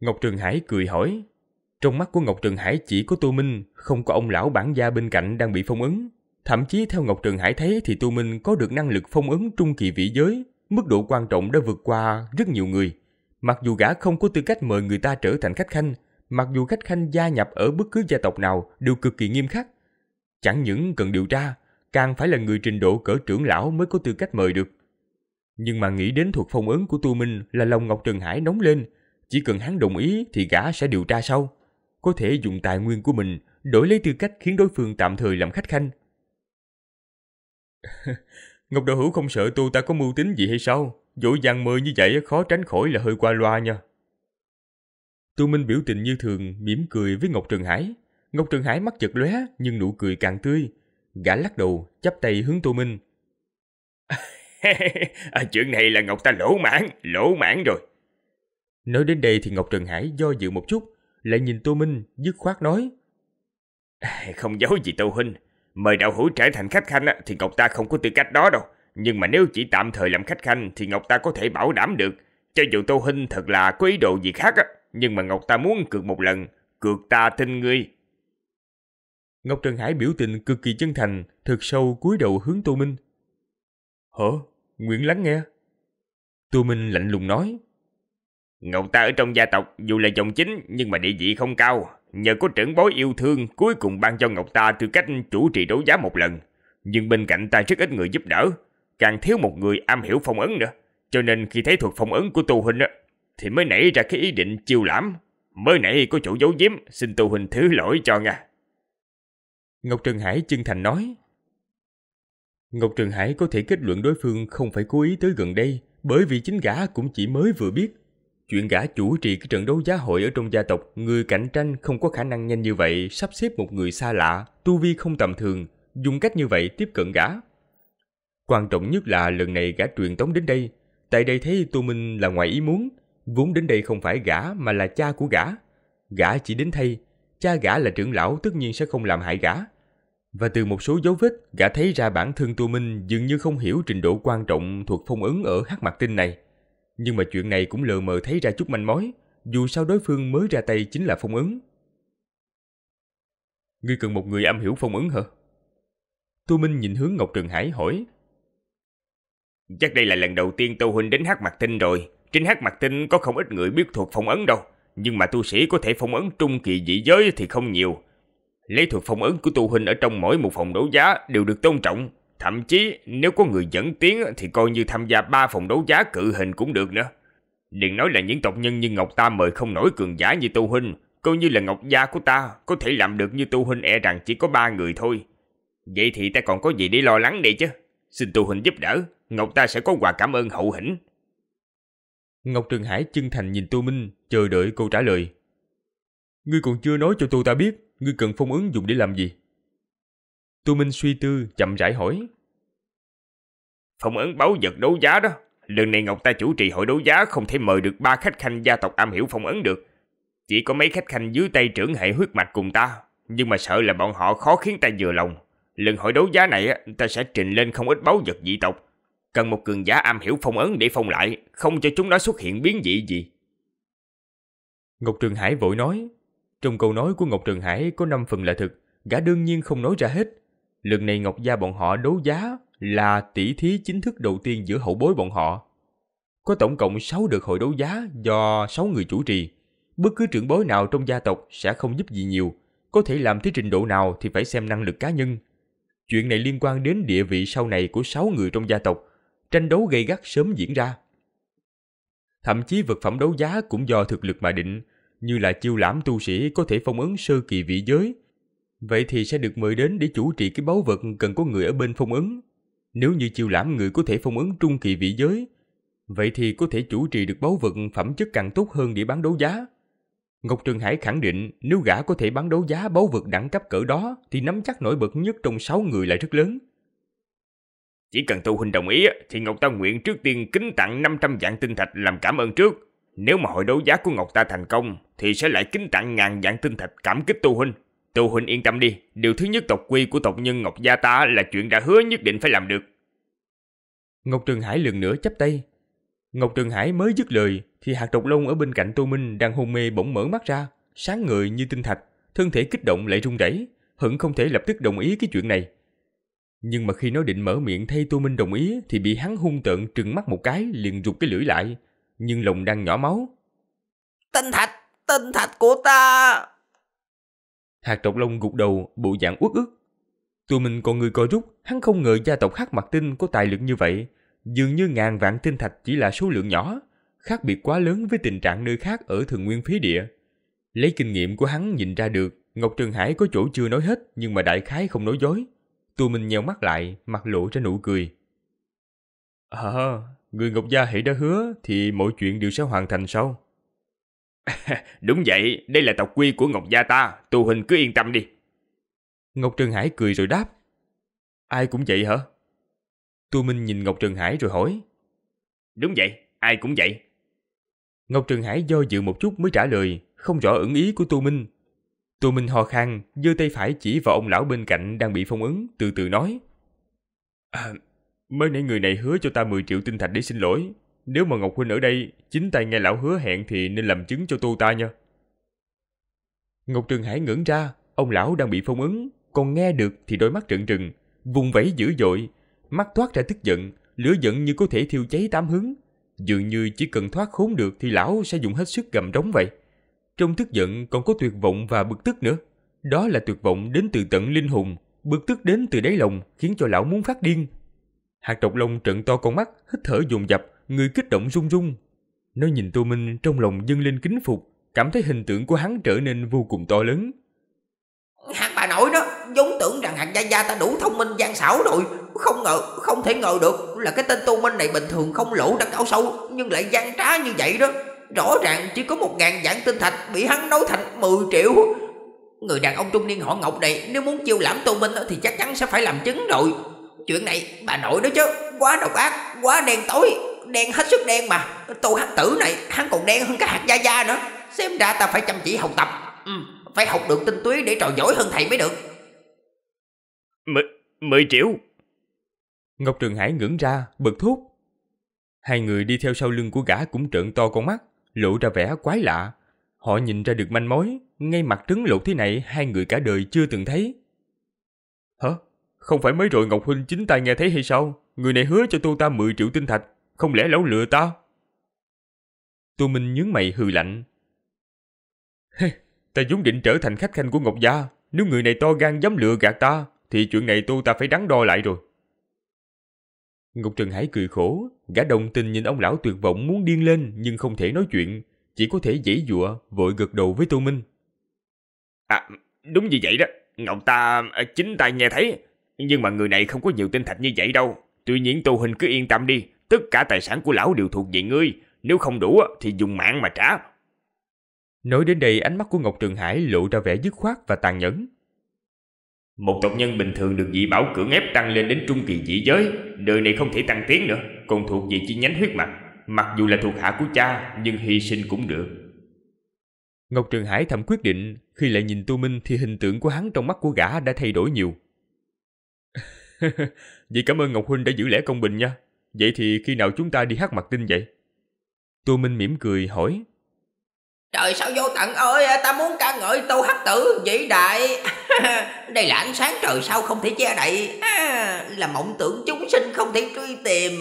Ngọc Trường Hải cười hỏi. Trong mắt của Ngọc Trường Hải chỉ có Tô Minh, không có ông lão bản gia bên cạnh đang bị phong ấn. Thậm chí theo Ngọc Trường Hải thấy thì Tô Minh có được năng lực phong ấn trung kỳ vĩ giới, mức độ quan trọng đã vượt qua rất nhiều người. Mặc dù gã không có tư cách mời người ta trở thành khách khanh, mặc dù khách khanh gia nhập ở bất cứ gia tộc nào đều cực kỳ nghiêm khắc. Chẳng những cần điều tra, càng phải là người trình độ cỡ trưởng lão mới có tư cách mời được. Nhưng mà nghĩ đến thuật phong ấn của Tu Minh là lòng Ngọc Trường Hải nóng lên, chỉ cần hắn đồng ý thì gã sẽ điều tra sau. Có thể dùng tài nguyên của mình đổi lấy tư cách khiến đối phương tạm thời làm khách khanh. (laughs) Ngọc Đạo Hữu không sợ tu ta có mưu tính gì hay sao? Dỗ dàng mời như vậy khó tránh khỏi là hơi qua loa nha. Tu Minh biểu tình như thường, mỉm cười với Ngọc Trường Hải. Ngọc Trường Hải mắt chật lóe nhưng nụ cười càng tươi. Gã lắc đầu, chắp tay hướng Tô Minh. (laughs) à, chuyện này là Ngọc ta lỗ mãn, lỗ mãn rồi. Nói đến đây thì Ngọc Trần Hải do dự một chút, lại nhìn Tô Minh, dứt khoát nói. À, không giấu gì Tô Huynh, mời đạo hữu trở thành khách khanh thì Ngọc ta không có tư cách đó đâu. Nhưng mà nếu chỉ tạm thời làm khách khanh thì Ngọc ta có thể bảo đảm được. Cho dù Tô Huynh thật là có ý đồ gì khác, nhưng mà Ngọc ta muốn cược một lần, cược ta tin ngươi. Ngọc Trần Hải biểu tình cực kỳ chân thành, thật sâu cúi đầu hướng Tô Minh. Hả? Nguyễn lắng nghe. Tô Minh lạnh lùng nói. Ngọc ta ở trong gia tộc dù là dòng chính nhưng mà địa vị không cao. Nhờ có trưởng bối yêu thương cuối cùng ban cho Ngọc ta tư cách chủ trì đấu giá một lần. Nhưng bên cạnh ta rất ít người giúp đỡ. Càng thiếu một người am hiểu phong ấn nữa. Cho nên khi thấy thuật phong ấn của tu huynh thì mới nảy ra cái ý định chiêu lãm. Mới nãy có chủ giấu giếm xin tu huynh thứ lỗi cho nha. Ngọc Trường Hải chân thành nói. Ngọc Trường Hải có thể kết luận đối phương không phải cố ý tới gần đây bởi vì chính gã cũng chỉ mới vừa biết Chuyện gã chủ trì cái trận đấu giá hội ở trong gia tộc, người cạnh tranh không có khả năng nhanh như vậy sắp xếp một người xa lạ, tu vi không tầm thường, dùng cách như vậy tiếp cận gã. Quan trọng nhất là lần này gã truyền tống đến đây, tại đây thấy Tô Minh là ngoài ý muốn, vốn đến đây không phải gã mà là cha của gã. Gã chỉ đến thay, cha gã là trưởng lão tất nhiên sẽ không làm hại gã. Và từ một số dấu vết, gã thấy ra bản thân Tô Minh dường như không hiểu trình độ quan trọng thuộc phong ấn ở hắc mặt tinh này. Nhưng mà chuyện này cũng lờ mờ thấy ra chút manh mối, dù sao đối phương mới ra tay chính là phong ứng. Ngươi cần một người am hiểu phong ứng hả? Tô Minh nhìn hướng Ngọc Trường Hải hỏi. Chắc đây là lần đầu tiên Tô Huynh đến hát mặt tinh rồi. Trên hát mặt tinh có không ít người biết thuộc phong ấn đâu. Nhưng mà tu sĩ có thể phong ấn trung kỳ dị giới thì không nhiều. Lấy thuộc phong ấn của tu huynh ở trong mỗi một phòng đấu giá đều được tôn trọng, Thậm chí nếu có người dẫn tiếng thì coi như tham gia ba phòng đấu giá cự hình cũng được nữa. Đừng nói là những tộc nhân như Ngọc ta mời không nổi cường giả như Tu Huynh, coi như là Ngọc gia của ta có thể làm được như Tu Huynh e rằng chỉ có ba người thôi. Vậy thì ta còn có gì để lo lắng đây chứ? Xin Tu Huynh giúp đỡ, Ngọc ta sẽ có quà cảm ơn hậu hĩnh. Ngọc Trường Hải chân thành nhìn Tu Minh, chờ đợi câu trả lời. Ngươi còn chưa nói cho tu ta biết, ngươi cần phong ấn dùng để làm gì? Tu Minh suy tư, chậm rãi hỏi. phong ấn báu vật đấu giá đó, lần này Ngọc ta chủ trì hội đấu giá không thể mời được ba khách khanh gia tộc am hiểu phong ấn được. Chỉ có mấy khách khanh dưới tay trưởng hệ huyết mạch cùng ta, nhưng mà sợ là bọn họ khó khiến ta vừa lòng. Lần hội đấu giá này ta sẽ trình lên không ít báu vật dị tộc, cần một cường giả am hiểu phong ấn để phong lại, không cho chúng nó xuất hiện biến dị gì. Ngọc Trường Hải vội nói, trong câu nói của Ngọc Trường Hải có 5 phần là thật gã đương nhiên không nói ra hết, Lần này Ngọc Gia bọn họ đấu giá là tỷ thí chính thức đầu tiên giữa hậu bối bọn họ. Có tổng cộng 6 đợt hội đấu giá do 6 người chủ trì. Bất cứ trưởng bối nào trong gia tộc sẽ không giúp gì nhiều, có thể làm thế trình độ nào thì phải xem năng lực cá nhân. Chuyện này liên quan đến địa vị sau này của 6 người trong gia tộc, tranh đấu gây gắt sớm diễn ra. Thậm chí vật phẩm đấu giá cũng do thực lực mà định, như là chiêu lãm tu sĩ có thể phong ấn sơ kỳ vị giới – Vậy thì sẽ được mời đến để chủ trì cái báu vật cần có người ở bên phong ấn. Nếu như chiêu lãm người có thể phong ấn trung kỳ vị giới, vậy thì có thể chủ trì được báu vật phẩm chất càng tốt hơn để bán đấu giá. Ngọc Trường Hải khẳng định nếu gã có thể bán đấu giá báu vật đẳng cấp cỡ đó thì nắm chắc nổi bật nhất trong 6 người là rất lớn. Chỉ cần tu huynh đồng ý thì Ngọc ta nguyện trước tiên kính tặng 500 vạn tinh thạch làm cảm ơn trước. Nếu mà hội đấu giá của Ngọc ta thành công thì sẽ lại kính tặng ngàn vạn tinh thạch cảm kích tu huynh. Tô huynh yên tâm đi, điều thứ nhất tộc quy của tộc nhân Ngọc Gia ta là chuyện đã hứa nhất định phải làm được. Ngọc Trường Hải lần nữa chấp tay. Ngọc Trường Hải mới dứt lời thì hạt độc lông ở bên cạnh Tô Minh đang hôn mê bỗng mở mắt ra, sáng người như tinh thạch, thân thể kích động lại run rẩy, hận không thể lập tức đồng ý cái chuyện này. Nhưng mà khi nó định mở miệng thay Tô Minh đồng ý thì bị hắn hung tợn trừng mắt một cái liền rụt cái lưỡi lại, nhưng lòng đang nhỏ máu. Tinh thạch, tinh thạch của ta! Hạt trọc lông gục đầu, bộ dạng uất ức. Tụi mình còn người coi rút, hắn không ngờ gia tộc Hắc Mặt Tinh có tài lực như vậy. Dường như ngàn vạn tinh thạch chỉ là số lượng nhỏ, khác biệt quá lớn với tình trạng nơi khác ở thường nguyên phí địa. Lấy kinh nghiệm của hắn nhìn ra được, Ngọc Trường Hải có chỗ chưa nói hết nhưng mà đại khái không nói dối. Tụi mình nheo mắt lại, mặt lộ ra nụ cười. Ờ, à, người Ngọc Gia hãy đã hứa thì mọi chuyện đều sẽ hoàn thành sau. (laughs) Đúng vậy, đây là tộc quy của Ngọc Gia ta, tù hình cứ yên tâm đi. Ngọc Trường Hải cười rồi đáp. Ai cũng vậy hả? Tu Minh nhìn Ngọc Trường Hải rồi hỏi. Đúng vậy, ai cũng vậy. Ngọc Trường Hải do dự một chút mới trả lời, không rõ ẩn ý của Tu Minh. Tu Minh ho khan, giơ tay phải chỉ vào ông lão bên cạnh đang bị phong ấn, từ từ nói. À, mới nãy người này hứa cho ta 10 triệu tinh thạch để xin lỗi, nếu mà Ngọc Huynh ở đây, chính tay nghe lão hứa hẹn thì nên làm chứng cho tu ta nha. Ngọc Trường Hải ngẩng ra, ông lão đang bị phong ấn, còn nghe được thì đôi mắt trận trừng, vùng vẫy dữ dội, mắt thoát ra tức giận, lửa giận như có thể thiêu cháy tám hướng, dường như chỉ cần thoát khốn được thì lão sẽ dùng hết sức gầm rống vậy. Trong tức giận còn có tuyệt vọng và bực tức nữa, đó là tuyệt vọng đến từ tận linh hồn, bực tức đến từ đáy lòng khiến cho lão muốn phát điên. Hạt trọc lông trận to con mắt, hít thở dồn dập, người kích động run run. Nó nhìn Tô Minh trong lòng dâng lên kính phục, cảm thấy hình tượng của hắn trở nên vô cùng to lớn. Hạt bà nội đó, vốn tưởng rằng hạt gia gia ta đủ thông minh gian xảo rồi, không ngờ, không thể ngờ được là cái tên Tô Minh này bình thường không lỗ đã cao sâu, nhưng lại gian trá như vậy đó. Rõ ràng chỉ có một ngàn dạng tinh thạch bị hắn nấu thành 10 triệu. Người đàn ông trung niên họ Ngọc này nếu muốn chiêu lãm Tô Minh thì chắc chắn sẽ phải làm chứng rồi. Chuyện này bà nội đó chứ, quá độc ác, quá đen tối, đen hết sức đen mà Tô hắc tử này hắn còn đen hơn cái hạt da da nữa Xem ra ta phải chăm chỉ học tập ừ, Phải học được tinh túy để trò giỏi hơn thầy mới được M Mười triệu Ngọc Trường Hải ngưỡng ra bật thốt Hai người đi theo sau lưng của gã cũng trợn to con mắt Lộ ra vẻ quái lạ Họ nhìn ra được manh mối Ngay mặt trứng lột thế này hai người cả đời chưa từng thấy Hả? Không phải mới rồi Ngọc Huynh chính tay nghe thấy hay sao? Người này hứa cho tu ta 10 triệu tinh thạch không lẽ lão lừa ta? Tô Minh nhướng mày hừ lạnh. ta vốn định trở thành khách khanh của Ngọc Gia, nếu người này to gan dám lừa gạt ta, thì chuyện này tu ta phải đắn đo lại rồi. Ngọc Trần Hải cười khổ, gã đồng tình nhìn ông lão tuyệt vọng muốn điên lên nhưng không thể nói chuyện, chỉ có thể dễ dụa, vội gật đầu với Tô Minh. À, đúng như vậy đó, Ngọc ta à, chính tay nghe thấy, nhưng mà người này không có nhiều tinh thạch như vậy đâu, tuy nhiên Tô Hình cứ yên tâm đi, tất cả tài sản của lão đều thuộc về ngươi, nếu không đủ thì dùng mạng mà trả. Nói đến đây ánh mắt của Ngọc Trường Hải lộ ra vẻ dứt khoát và tàn nhẫn. Một tộc nhân bình thường được dị bảo cưỡng ép tăng lên đến trung kỳ dị giới, đời này không thể tăng tiến nữa, còn thuộc về chi nhánh huyết mạch, mặc dù là thuộc hạ của cha nhưng hy sinh cũng được. Ngọc Trường Hải thầm quyết định, khi lại nhìn Tu Minh thì hình tượng của hắn trong mắt của gã đã thay đổi nhiều. (laughs) Vậy cảm ơn Ngọc Huynh đã giữ lẽ công bình nha. Vậy thì khi nào chúng ta đi hát mặt tinh vậy? Tô Minh mỉm cười hỏi. Trời sao vô tận ơi, ta muốn ca ngợi tô hắc tử vĩ đại. (laughs) Đây là ánh sáng trời sao không thể che đậy, (laughs) là mộng tưởng chúng sinh không thể truy tìm.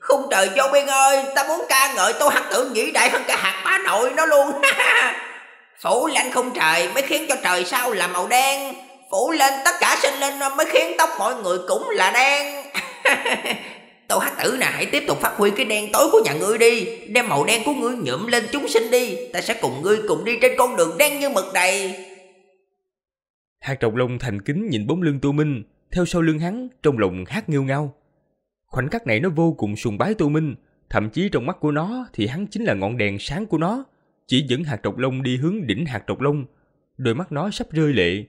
Khung trời vô biên ơi, ta muốn ca ngợi tô hắc tử vĩ đại hơn cả hạt bá nội nó luôn. (laughs) Phủ lên không trời mới khiến cho trời sao là màu đen, phủ lên tất cả sinh linh mới khiến tóc mọi người cũng là đen tôi hát tử nè hãy tiếp tục phát huy cái đen tối của nhà ngươi đi Đem màu đen của ngươi nhuộm lên chúng sinh đi Ta sẽ cùng ngươi cùng đi trên con đường đen như mực đầy Hạt trọc long thành kính nhìn bóng lưng Tô Minh Theo sau lưng hắn trong lòng hát nghiêu ngao Khoảnh khắc này nó vô cùng sùng bái Tô Minh Thậm chí trong mắt của nó thì hắn chính là ngọn đèn sáng của nó Chỉ dẫn hạt trọc lông đi hướng đỉnh hạt trọc lông Đôi mắt nó sắp rơi lệ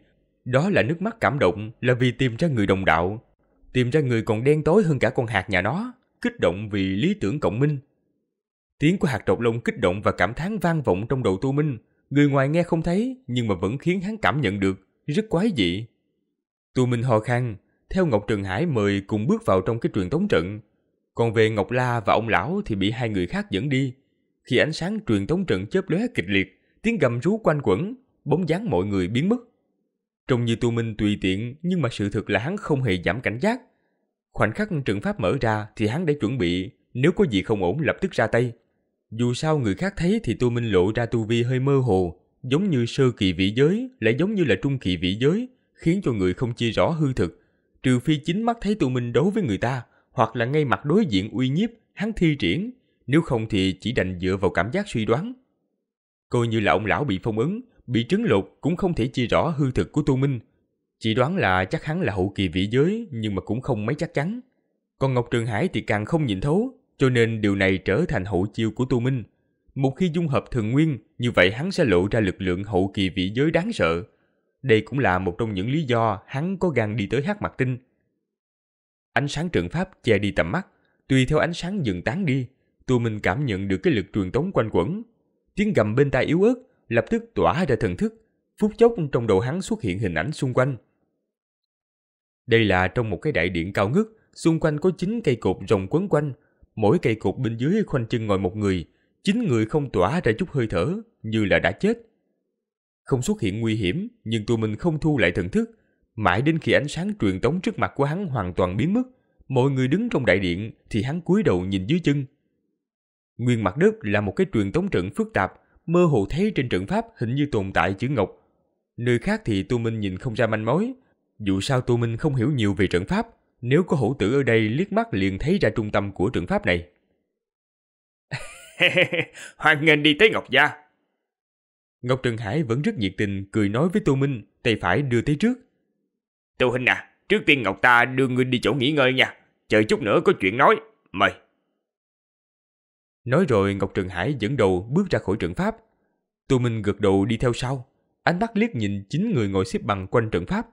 Đó là nước mắt cảm động là vì tìm ra người đồng đạo tìm ra người còn đen tối hơn cả con hạt nhà nó, kích động vì lý tưởng cộng minh. Tiếng của hạt trọc lông kích động và cảm thán vang vọng trong đầu tu Minh, người ngoài nghe không thấy nhưng mà vẫn khiến hắn cảm nhận được, rất quái dị. tu Minh ho khan, theo Ngọc trần Hải mời cùng bước vào trong cái truyền tống trận. Còn về Ngọc La và ông lão thì bị hai người khác dẫn đi. Khi ánh sáng truyền tống trận chớp lóe kịch liệt, tiếng gầm rú quanh quẩn, bóng dáng mọi người biến mất. Trông như Tu Minh tùy tiện nhưng mà sự thật là hắn không hề giảm cảnh giác. Khoảnh khắc trận pháp mở ra thì hắn đã chuẩn bị nếu có gì không ổn lập tức ra tay. Dù sao người khác thấy thì Tu Minh lộ ra tu vi hơi mơ hồ, giống như sơ kỳ vĩ giới, lại giống như là trung kỳ vĩ giới, khiến cho người không chia rõ hư thực. Trừ phi chính mắt thấy Tu Minh đấu với người ta, hoặc là ngay mặt đối diện uy nhiếp, hắn thi triển, nếu không thì chỉ đành dựa vào cảm giác suy đoán. Coi như là ông lão bị phong ấn, bị trấn lột cũng không thể chia rõ hư thực của Tô Minh. Chỉ đoán là chắc hắn là hậu kỳ vĩ giới nhưng mà cũng không mấy chắc chắn. Còn Ngọc Trường Hải thì càng không nhìn thấu, cho nên điều này trở thành hậu chiêu của Tô Minh. Một khi dung hợp thường nguyên, như vậy hắn sẽ lộ ra lực lượng hậu kỳ vĩ giới đáng sợ. Đây cũng là một trong những lý do hắn có gan đi tới hát mặt tinh. Ánh sáng trận pháp che đi tầm mắt, tùy theo ánh sáng dần tán đi, Tô Minh cảm nhận được cái lực truyền tống quanh quẩn. Tiếng gầm bên tai yếu ớt, lập tức tỏa ra thần thức, phút chốc trong đầu hắn xuất hiện hình ảnh xung quanh. Đây là trong một cái đại điện cao ngất, xung quanh có 9 cây cột rồng quấn quanh, mỗi cây cột bên dưới khoanh chân ngồi một người, chín người không tỏa ra chút hơi thở, như là đã chết. Không xuất hiện nguy hiểm, nhưng tụi mình không thu lại thần thức, mãi đến khi ánh sáng truyền tống trước mặt của hắn hoàn toàn biến mất, mọi người đứng trong đại điện thì hắn cúi đầu nhìn dưới chân. Nguyên mặt đất là một cái truyền tống trận phức tạp, mơ hồ thấy trên trận pháp hình như tồn tại chữ ngọc. Nơi khác thì tu Minh nhìn không ra manh mối. Dù sao tu Minh không hiểu nhiều về trận pháp, nếu có hổ tử ở đây liếc mắt liền thấy ra trung tâm của trận pháp này. (laughs) Hoan nghênh đi tới Ngọc Gia. Ngọc Trần Hải vẫn rất nhiệt tình cười nói với tu Minh, tay phải đưa tới trước. tu Hình à, trước tiên Ngọc ta đưa ngươi đi chỗ nghỉ ngơi nha, chờ chút nữa có chuyện nói, mời. Nói rồi Ngọc trường Hải dẫn đầu bước ra khỏi trận pháp. tù Minh gật đầu đi theo sau. Ánh mắt liếc nhìn chín người ngồi xếp bằng quanh trận pháp.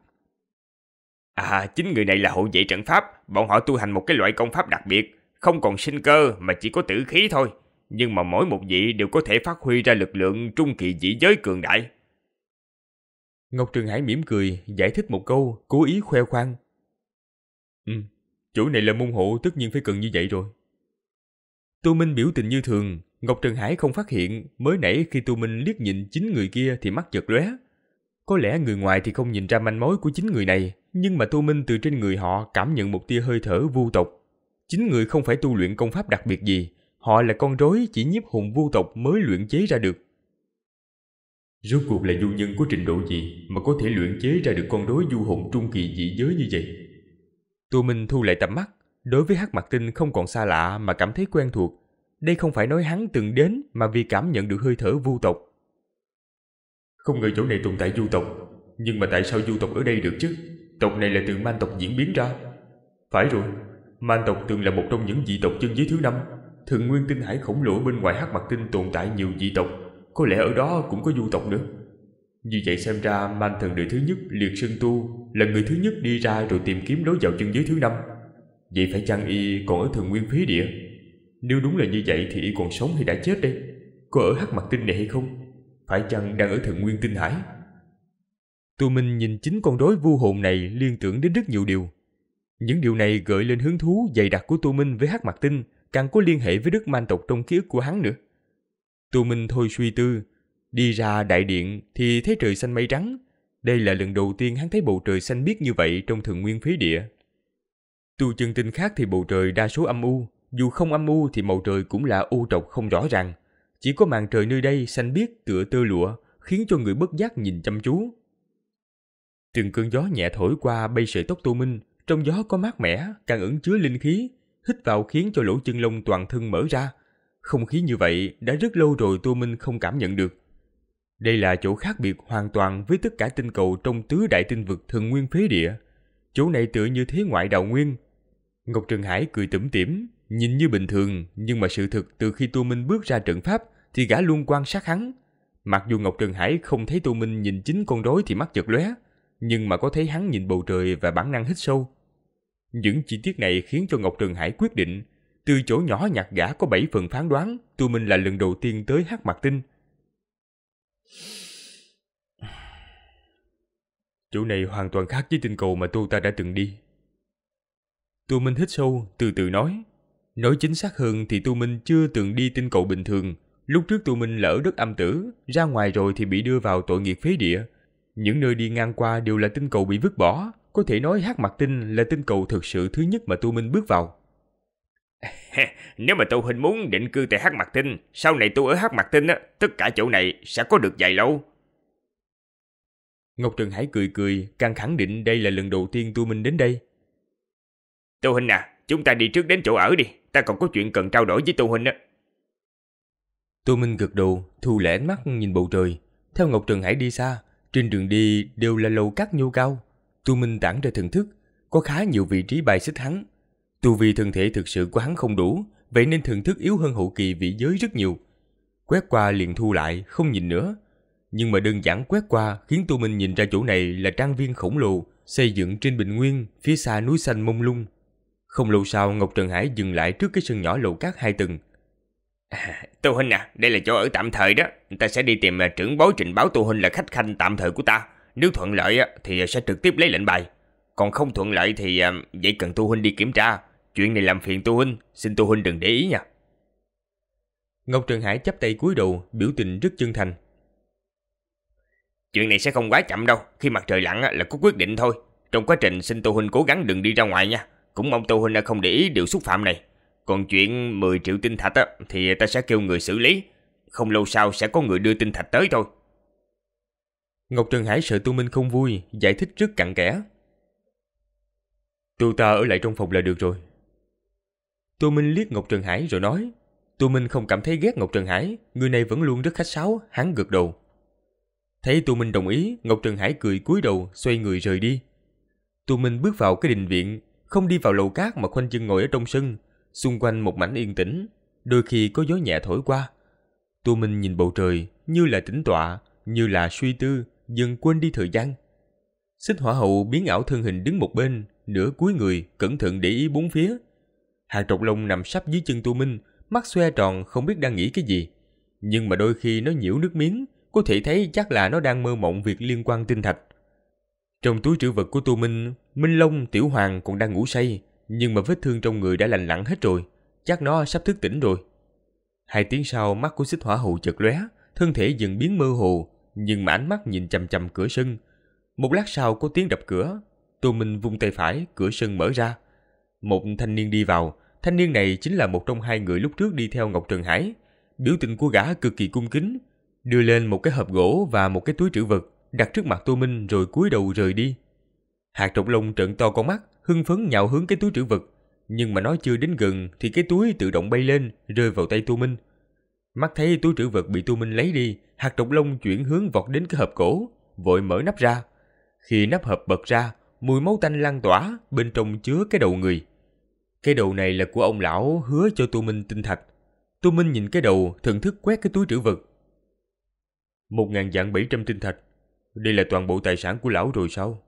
À, chín người này là hộ vệ trận pháp. Bọn họ tu hành một cái loại công pháp đặc biệt. Không còn sinh cơ mà chỉ có tử khí thôi. Nhưng mà mỗi một vị đều có thể phát huy ra lực lượng trung kỳ dị giới cường đại. Ngọc Trường Hải mỉm cười, giải thích một câu, cố ý khoe khoang. Ừ, chủ này là môn hộ tất nhiên phải cần như vậy rồi. Tu Minh biểu tình như thường, Ngọc Trần Hải không phát hiện, mới nãy khi Tu Minh liếc nhìn chính người kia thì mắt chợt lóe. Có lẽ người ngoài thì không nhìn ra manh mối của chính người này, nhưng mà Tu Minh từ trên người họ cảm nhận một tia hơi thở vu tộc. Chính người không phải tu luyện công pháp đặc biệt gì, họ là con rối chỉ nhiếp hùng vu tộc mới luyện chế ra được. Rốt cuộc là du nhân có trình độ gì mà có thể luyện chế ra được con rối du hùng trung kỳ dị giới như vậy? Tu Minh thu lại tầm mắt, Đối với Hắc Mặt Tinh không còn xa lạ mà cảm thấy quen thuộc. Đây không phải nói hắn từng đến mà vì cảm nhận được hơi thở vu tộc. Không ngờ chỗ này tồn tại du tộc, nhưng mà tại sao du tộc ở đây được chứ? Tộc này là từ man tộc diễn biến ra. Phải rồi, man tộc từng là một trong những dị tộc chân giới thứ năm. thường nguyên tinh hải khổng lồ bên ngoài Hắc Mặt Tinh tồn tại nhiều dị tộc, có lẽ ở đó cũng có du tộc nữa. Như vậy xem ra man thần đời thứ nhất liệt sơn tu là người thứ nhất đi ra rồi tìm kiếm lối vào chân giới thứ năm Vậy phải chăng y còn ở thường nguyên phế địa Nếu đúng là như vậy thì y còn sống hay đã chết đây Có ở hắc mặt tinh này hay không Phải chăng đang ở thường nguyên tinh hải Tô Minh nhìn chính con rối vu hồn này liên tưởng đến rất nhiều điều. Những điều này gợi lên hứng thú dày đặc của Tô Minh với Hắc mặt Tinh, càng có liên hệ với đức man tộc trong ký ức của hắn nữa. Tô Minh thôi suy tư, đi ra đại điện thì thấy trời xanh mây trắng. Đây là lần đầu tiên hắn thấy bầu trời xanh biếc như vậy trong thượng nguyên phế địa. Tu chân tinh khác thì bầu trời đa số âm u, dù không âm u thì màu trời cũng là u trọc không rõ ràng. Chỉ có màn trời nơi đây xanh biếc tựa tơ lụa, khiến cho người bất giác nhìn chăm chú. Từng cơn gió nhẹ thổi qua bay sợi tóc Tô Minh, trong gió có mát mẻ, càng ẩn chứa linh khí, hít vào khiến cho lỗ chân lông toàn thân mở ra. Không khí như vậy đã rất lâu rồi Tô Minh không cảm nhận được. Đây là chỗ khác biệt hoàn toàn với tất cả tinh cầu trong tứ đại tinh vực thường nguyên phế địa. Chỗ này tựa như thế ngoại đạo nguyên, Ngọc Trường Hải cười tủm tỉm, nhìn như bình thường, nhưng mà sự thực từ khi Tô Minh bước ra trận pháp thì gã luôn quan sát hắn. Mặc dù Ngọc Trường Hải không thấy Tô Minh nhìn chính con rối thì mắt chật lóe, nhưng mà có thấy hắn nhìn bầu trời và bản năng hít sâu. Những chi tiết này khiến cho Ngọc Trường Hải quyết định, từ chỗ nhỏ nhặt gã có 7 phần phán đoán, Tô Minh là lần đầu tiên tới hát mặt tinh. Chỗ này hoàn toàn khác với tinh cầu mà tôi ta đã từng đi. Tu Minh hít sâu, từ từ nói. Nói chính xác hơn thì Tu Minh chưa từng đi tinh cầu bình thường. Lúc trước Tu Minh lỡ đất âm tử, ra ngoài rồi thì bị đưa vào tội nghiệt phế địa. Những nơi đi ngang qua đều là tinh cầu bị vứt bỏ. Có thể nói hát mặt tinh là tinh cầu thực sự thứ nhất mà Tu Minh bước vào. (laughs) Nếu mà tu hình muốn định cư tại hát mặt tinh, sau này tu ở hát mặt tinh, á, tất cả chỗ này sẽ có được dài lâu. Ngọc Trần Hải cười cười, càng khẳng định đây là lần đầu tiên tu Minh đến đây, Tô Hinh à, chúng ta đi trước đến chỗ ở đi, ta còn có chuyện cần trao đổi với Tô Hinh. á. Tô Minh gật đầu, thu lẻ ánh mắt nhìn bầu trời. Theo Ngọc Trần Hải đi xa, trên đường đi đều là lầu cát nhô cao. Tô Minh tản ra thần thức, có khá nhiều vị trí bài xích hắn. Tu vi thân thể thực sự của hắn không đủ, vậy nên thần thức yếu hơn hậu kỳ vị giới rất nhiều. Quét qua liền thu lại, không nhìn nữa. Nhưng mà đơn giản quét qua khiến Tô Minh nhìn ra chỗ này là trang viên khổng lồ, xây dựng trên bình nguyên, phía xa núi xanh mông lung, không lâu sau Ngọc Trần Hải dừng lại trước cái sân nhỏ lộ cát hai tầng. À, Tô Huynh à, đây là chỗ ở tạm thời đó. Ta sẽ đi tìm à, trưởng bối trình báo Tô Huynh là khách khanh tạm thời của ta. Nếu thuận lợi thì à, sẽ trực tiếp lấy lệnh bài. Còn không thuận lợi thì à, vậy cần Tô Huynh đi kiểm tra. Chuyện này làm phiền Tô Huynh, xin Tô Huynh đừng để ý nha. Ngọc Trần Hải chắp tay cúi đầu, biểu tình rất chân thành. Chuyện này sẽ không quá chậm đâu, khi mặt trời lặn là có quyết định thôi. Trong quá trình xin Tô Huynh cố gắng đừng đi ra ngoài nha, cũng mong Tô Huynh không để ý điều xúc phạm này. Còn chuyện 10 triệu tinh thạch á, thì ta sẽ kêu người xử lý. Không lâu sau sẽ có người đưa tinh thạch tới thôi. Ngọc Trần Hải sợ Tu Minh không vui, giải thích rất cặn kẽ. Tu ta ở lại trong phòng là được rồi. Tu Minh liếc Ngọc Trần Hải rồi nói. Tu Minh không cảm thấy ghét Ngọc Trần Hải, người này vẫn luôn rất khách sáo, hắn gật đầu. Thấy Tu Minh đồng ý, Ngọc Trần Hải cười cúi đầu, xoay người rời đi. Tu Minh bước vào cái đình viện, không đi vào lầu cát mà khoanh chân ngồi ở trong sân, xung quanh một mảnh yên tĩnh, đôi khi có gió nhẹ thổi qua. Tô Minh nhìn bầu trời như là tĩnh tọa, như là suy tư, dần quên đi thời gian. Xích hỏa hậu biến ảo thân hình đứng một bên, nửa cuối người, cẩn thận để ý bốn phía. Hàng trọc lông nằm sắp dưới chân Tô Minh, mắt xoe tròn không biết đang nghĩ cái gì. Nhưng mà đôi khi nó nhiễu nước miếng, có thể thấy chắc là nó đang mơ mộng việc liên quan tinh thạch. Trong túi trữ vật của Tu Minh, Minh Long, Tiểu Hoàng còn đang ngủ say, nhưng mà vết thương trong người đã lành lặn hết rồi, chắc nó sắp thức tỉnh rồi. Hai tiếng sau, mắt của xích hỏa hậu chợt lóe, thân thể dần biến mơ hồ, nhưng mà ánh mắt nhìn chằm chằm cửa sân. Một lát sau có tiếng đập cửa, Tô Minh vung tay phải, cửa sân mở ra. Một thanh niên đi vào, thanh niên này chính là một trong hai người lúc trước đi theo Ngọc Trần Hải. Biểu tình của gã cực kỳ cung kính, đưa lên một cái hộp gỗ và một cái túi trữ vật đặt trước mặt Tô Minh rồi cúi đầu rời đi. Hạt trộn lông trợn to con mắt, hưng phấn nhào hướng cái túi trữ vật, nhưng mà nó chưa đến gần thì cái túi tự động bay lên, rơi vào tay Tô Minh. Mắt thấy túi trữ vật bị Tô Minh lấy đi, hạt trộn lông chuyển hướng vọt đến cái hộp cổ, vội mở nắp ra. Khi nắp hộp bật ra, mùi máu tanh lan tỏa, bên trong chứa cái đầu người. Cái đầu này là của ông lão hứa cho Tô Minh tinh thạch. Tô Minh nhìn cái đầu, thần thức quét cái túi trữ vật. Một ngàn dạng bảy trăm tinh thạch đây là toàn bộ tài sản của lão rồi sao?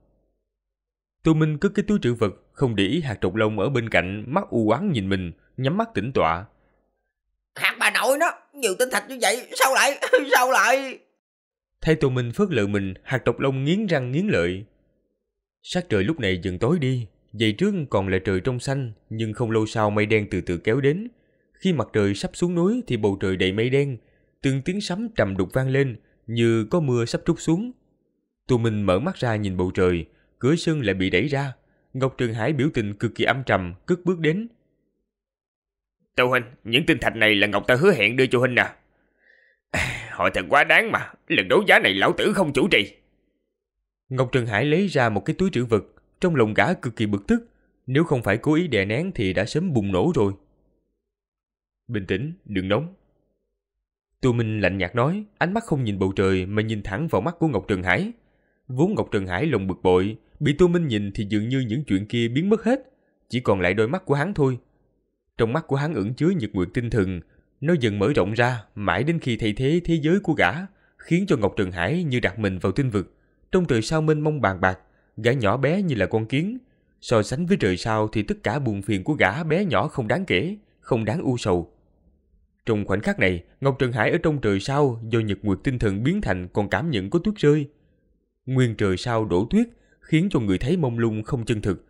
Tô Minh cất cái túi trữ vật, không để ý hạt trục lông ở bên cạnh, mắt u oán nhìn mình, nhắm mắt tĩnh tọa. Hạt bà nội nó, nhiều tinh thạch như vậy, sao lại, (laughs) sao lại? Thấy Tô Minh phớt lờ mình, hạt trục lông nghiến răng nghiến lợi. Sát trời lúc này dần tối đi, dậy trước còn là trời trong xanh, nhưng không lâu sau mây đen từ từ kéo đến. Khi mặt trời sắp xuống núi thì bầu trời đầy mây đen, từng tiếng sấm trầm đục vang lên, như có mưa sắp trút xuống, Tù Minh mở mắt ra nhìn bầu trời, cửa sân lại bị đẩy ra. Ngọc Trường Hải biểu tình cực kỳ âm trầm, cất bước đến. Tâu Huynh, những tinh thạch này là Ngọc ta hứa hẹn đưa cho Huynh à. à Họ thật quá đáng mà, lần đấu giá này lão tử không chủ trì. Ngọc Trường Hải lấy ra một cái túi trữ vật, trong lòng gã cực kỳ bực tức. Nếu không phải cố ý đè nén thì đã sớm bùng nổ rồi. Bình tĩnh, đừng nóng. Tu Minh lạnh nhạt nói, ánh mắt không nhìn bầu trời mà nhìn thẳng vào mắt của Ngọc Trường Hải. Vốn Ngọc Trần Hải lòng bực bội, bị Tô Minh nhìn thì dường như những chuyện kia biến mất hết, chỉ còn lại đôi mắt của hắn thôi. Trong mắt của hắn ẩn chứa nhật nguyệt tinh thần, nó dần mở rộng ra mãi đến khi thay thế thế giới của gã, khiến cho Ngọc Trần Hải như đặt mình vào tinh vực. Trong trời sao mênh mông bàn bạc, gã nhỏ bé như là con kiến. So sánh với trời sao thì tất cả buồn phiền của gã bé nhỏ không đáng kể, không đáng u sầu. Trong khoảnh khắc này, Ngọc Trần Hải ở trong trời sao do nhật nguyệt tinh thần biến thành còn cảm nhận có tuyết rơi, nguyên trời sao đổ tuyết khiến cho người thấy mông lung không chân thực.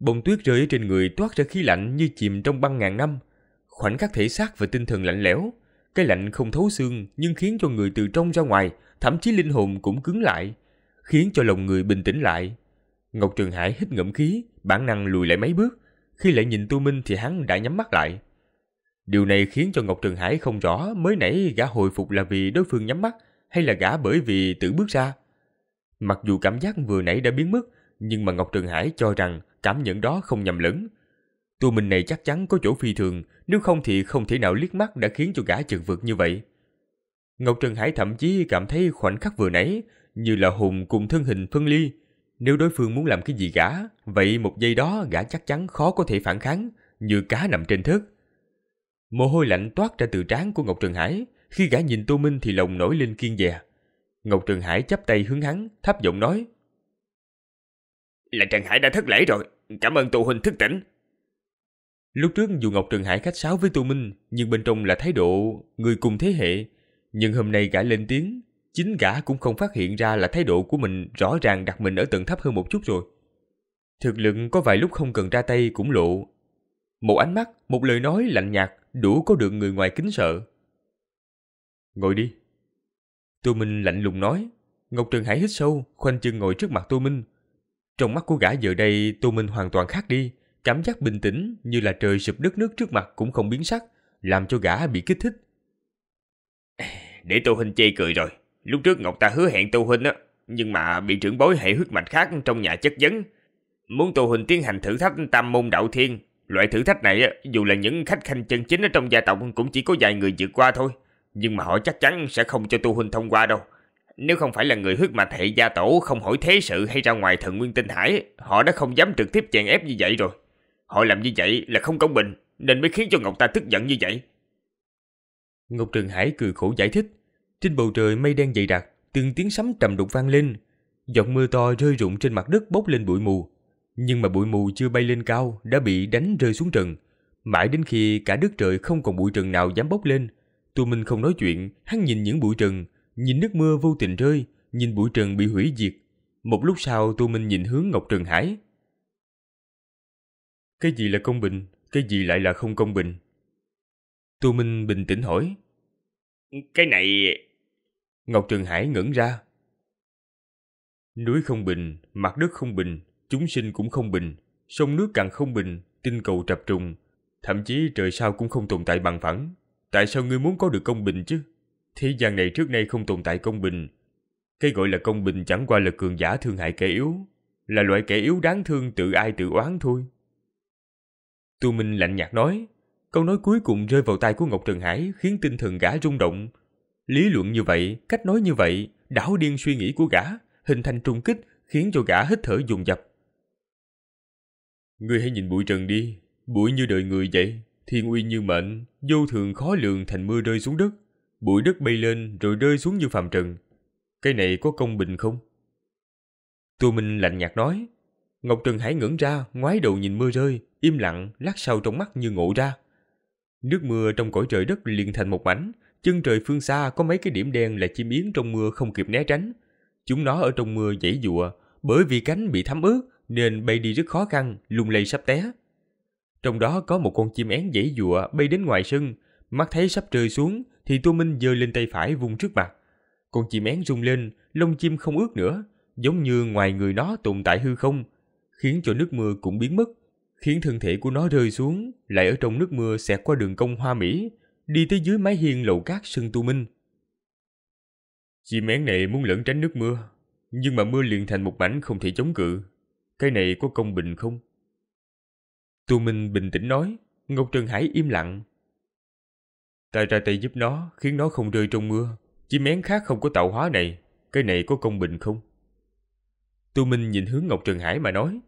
Bông tuyết rơi trên người toát ra khí lạnh như chìm trong băng ngàn năm. Khoảnh khắc thể xác và tinh thần lạnh lẽo, cái lạnh không thấu xương nhưng khiến cho người từ trong ra ngoài, thậm chí linh hồn cũng cứng lại, khiến cho lòng người bình tĩnh lại. Ngọc Trường Hải hít ngậm khí, bản năng lùi lại mấy bước, khi lại nhìn Tu Minh thì hắn đã nhắm mắt lại. Điều này khiến cho Ngọc Trường Hải không rõ mới nãy gã hồi phục là vì đối phương nhắm mắt hay là gã bởi vì tự bước ra. Mặc dù cảm giác vừa nãy đã biến mất, nhưng mà Ngọc Trường Hải cho rằng cảm nhận đó không nhầm lẫn. Tu mình này chắc chắn có chỗ phi thường, nếu không thì không thể nào liếc mắt đã khiến cho gã chừng vượt như vậy. Ngọc Trường Hải thậm chí cảm thấy khoảnh khắc vừa nãy như là hùng cùng thân hình phân ly. Nếu đối phương muốn làm cái gì gã, vậy một giây đó gã chắc chắn khó có thể phản kháng, như cá nằm trên thớt. Mồ hôi lạnh toát ra từ trán của Ngọc Trường Hải, khi gã nhìn Tô Minh thì lòng nổi lên kiên dè. Ngọc Trường Hải chắp tay hướng hắn, thấp giọng nói. Là Trần Hải đã thất lễ rồi, cảm ơn tụ huynh thức tỉnh. Lúc trước dù Ngọc Trường Hải khách sáo với Tu Minh, nhưng bên trong là thái độ người cùng thế hệ. Nhưng hôm nay gã lên tiếng, chính gã cũng không phát hiện ra là thái độ của mình rõ ràng đặt mình ở tầng thấp hơn một chút rồi. Thực lực có vài lúc không cần ra tay cũng lộ. Một ánh mắt, một lời nói lạnh nhạt đủ có được người ngoài kính sợ. Ngồi đi. Tô Minh lạnh lùng nói. Ngọc Trần Hải hít sâu, khoanh chân ngồi trước mặt Tô Minh. Trong mắt của gã giờ đây Tô Minh hoàn toàn khác đi, cảm giác bình tĩnh như là trời sụp đất nước trước mặt cũng không biến sắc, làm cho gã bị kích thích. Để Tô Hinh chê cười rồi, lúc trước Ngọc ta hứa hẹn Tô Hinh á, nhưng mà bị trưởng bối hệ huyết mạch khác trong nhà chất vấn. Muốn Tô Hinh tiến hành thử thách tam môn đạo thiên, loại thử thách này á, dù là những khách khanh chân chính ở trong gia tộc cũng chỉ có vài người vượt qua thôi. Nhưng mà họ chắc chắn sẽ không cho tu huynh thông qua đâu. Nếu không phải là người huyết mạch hệ gia tổ không hỏi thế sự hay ra ngoài thượng nguyên tinh hải, họ đã không dám trực tiếp chèn ép như vậy rồi. Họ làm như vậy là không công bình, nên mới khiến cho Ngọc ta tức giận như vậy. Ngọc Trường Hải cười khổ giải thích. Trên bầu trời mây đen dày đặc, từng tiếng sấm trầm đục vang lên. Giọt mưa to rơi rụng trên mặt đất bốc lên bụi mù. Nhưng mà bụi mù chưa bay lên cao đã bị đánh rơi xuống trần Mãi đến khi cả đất trời không còn bụi trần nào dám bốc lên, tô Minh không nói chuyện, hắn nhìn những bụi trần, nhìn nước mưa vô tình rơi, nhìn bụi trần bị hủy diệt. Một lúc sau tô Minh nhìn hướng Ngọc Trần Hải. Cái gì là công bình, cái gì lại là không công bình? tô Minh bình tĩnh hỏi. Cái này... Ngọc Trần Hải ngẩn ra. Núi không bình, mặt đất không bình, chúng sinh cũng không bình, sông nước càng không bình, tinh cầu trập trùng, thậm chí trời sao cũng không tồn tại bằng phẳng. Tại sao ngươi muốn có được công bình chứ? Thế gian này trước nay không tồn tại công bình. Cái gọi là công bình chẳng qua là cường giả thương hại kẻ yếu, là loại kẻ yếu đáng thương tự ai tự oán thôi. Tu Minh lạnh nhạt nói, câu nói cuối cùng rơi vào tay của Ngọc Trần Hải khiến tinh thần gã rung động. Lý luận như vậy, cách nói như vậy, đảo điên suy nghĩ của gã, hình thành trung kích khiến cho gã hít thở dùng dập. Ngươi hãy nhìn bụi trần đi, bụi như đời người vậy, Thiên uy như mệnh, vô thường khó lường thành mưa rơi xuống đất. Bụi đất bay lên rồi rơi xuống như phàm trần. Cái này có công bình không? Tô Minh lạnh nhạt nói. Ngọc Trần Hải ngẩng ra, ngoái đầu nhìn mưa rơi, im lặng, lát sau trong mắt như ngộ ra. Nước mưa trong cõi trời đất liền thành một mảnh, chân trời phương xa có mấy cái điểm đen là chim yến trong mưa không kịp né tránh. Chúng nó ở trong mưa giãy dụa, bởi vì cánh bị thấm ướt nên bay đi rất khó khăn, lung lay sắp té. Trong đó có một con chim én dãy dụa bay đến ngoài sân, mắt thấy sắp rơi xuống thì Tô Minh giơ lên tay phải vung trước mặt. Con chim én rung lên, lông chim không ướt nữa, giống như ngoài người nó tồn tại hư không, khiến cho nước mưa cũng biến mất, khiến thân thể của nó rơi xuống, lại ở trong nước mưa xẹt qua đường công hoa Mỹ, đi tới dưới mái hiên lầu cát sân Tu Minh. Chim én này muốn lẩn tránh nước mưa, nhưng mà mưa liền thành một mảnh không thể chống cự. Cái này có công bình không? Tu Minh bình tĩnh nói, Ngọc Trần Hải im lặng. Ta ra tay giúp nó, khiến nó không rơi trong mưa. Chỉ mén khác không có tạo hóa này, cái này có công bình không? Tu Minh nhìn hướng Ngọc Trần Hải mà nói.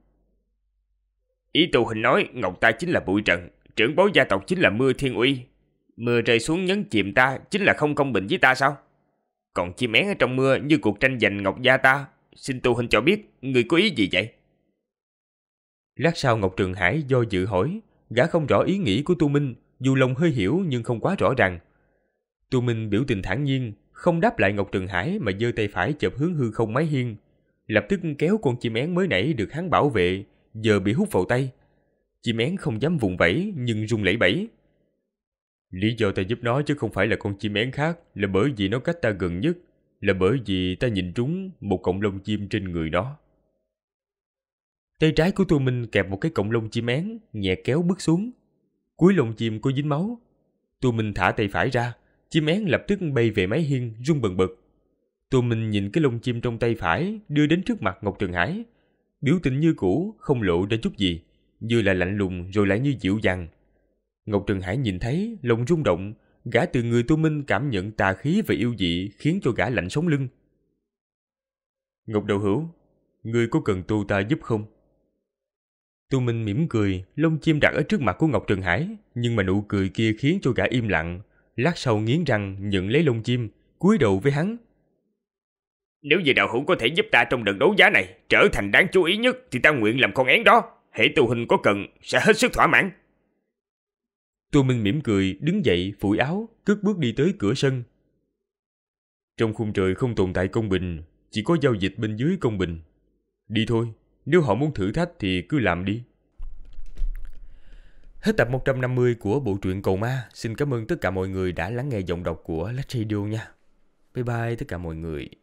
Ý tù hình nói Ngọc ta chính là bụi trần, trưởng bối gia tộc chính là mưa thiên uy. Mưa rơi xuống nhấn chìm ta chính là không công bình với ta sao? Còn chim én ở trong mưa như cuộc tranh giành Ngọc gia ta. Xin tu hình cho biết, người có ý gì vậy? Lát sau Ngọc Trường Hải do dự hỏi, gã không rõ ý nghĩ của Tu Minh, dù lòng hơi hiểu nhưng không quá rõ ràng. Tu Minh biểu tình thản nhiên, không đáp lại Ngọc Trường Hải mà giơ tay phải chộp hướng hư không mái hiên, lập tức kéo con chim én mới nãy được hắn bảo vệ, giờ bị hút vào tay. Chim én không dám vùng vẫy nhưng rung lẩy bẩy. Lý do ta giúp nó chứ không phải là con chim én khác là bởi vì nó cách ta gần nhất, là bởi vì ta nhìn trúng một cọng lông chim trên người nó. Tay trái của Tu Minh kẹp một cái cọng lông chim én, nhẹ kéo bước xuống. Cuối lông chim có dính máu. Tu Minh thả tay phải ra, chim én lập tức bay về mái hiên, rung bần bật. Tu Minh nhìn cái lông chim trong tay phải đưa đến trước mặt Ngọc trường Hải. Biểu tình như cũ, không lộ ra chút gì, vừa là lạnh lùng rồi lại như dịu dàng. Ngọc trường Hải nhìn thấy, lòng rung động, gã từ người Tu Minh cảm nhận tà khí và yêu dị khiến cho gã lạnh sống lưng. Ngọc Đầu Hữu, người có cần tu ta giúp không? Tu Minh mỉm cười, lông chim đặt ở trước mặt của Ngọc Trường Hải, nhưng mà nụ cười kia khiến cho gã im lặng. Lát sau nghiến răng nhận lấy lông chim, cúi đầu với hắn. Nếu về đạo hữu có thể giúp ta trong đợt đấu giá này trở thành đáng chú ý nhất thì ta nguyện làm con én đó. Hệ tu hình có cần sẽ hết sức thỏa mãn. Tu Minh mỉm cười, đứng dậy, phủi áo, cất bước đi tới cửa sân. Trong khung trời không tồn tại công bình, chỉ có giao dịch bên dưới công bình. Đi thôi, nếu họ muốn thử thách thì cứ làm đi. Hết tập 150 của bộ truyện Cầu Ma. Xin cảm ơn tất cả mọi người đã lắng nghe giọng đọc của Let's Radio nha. Bye bye tất cả mọi người.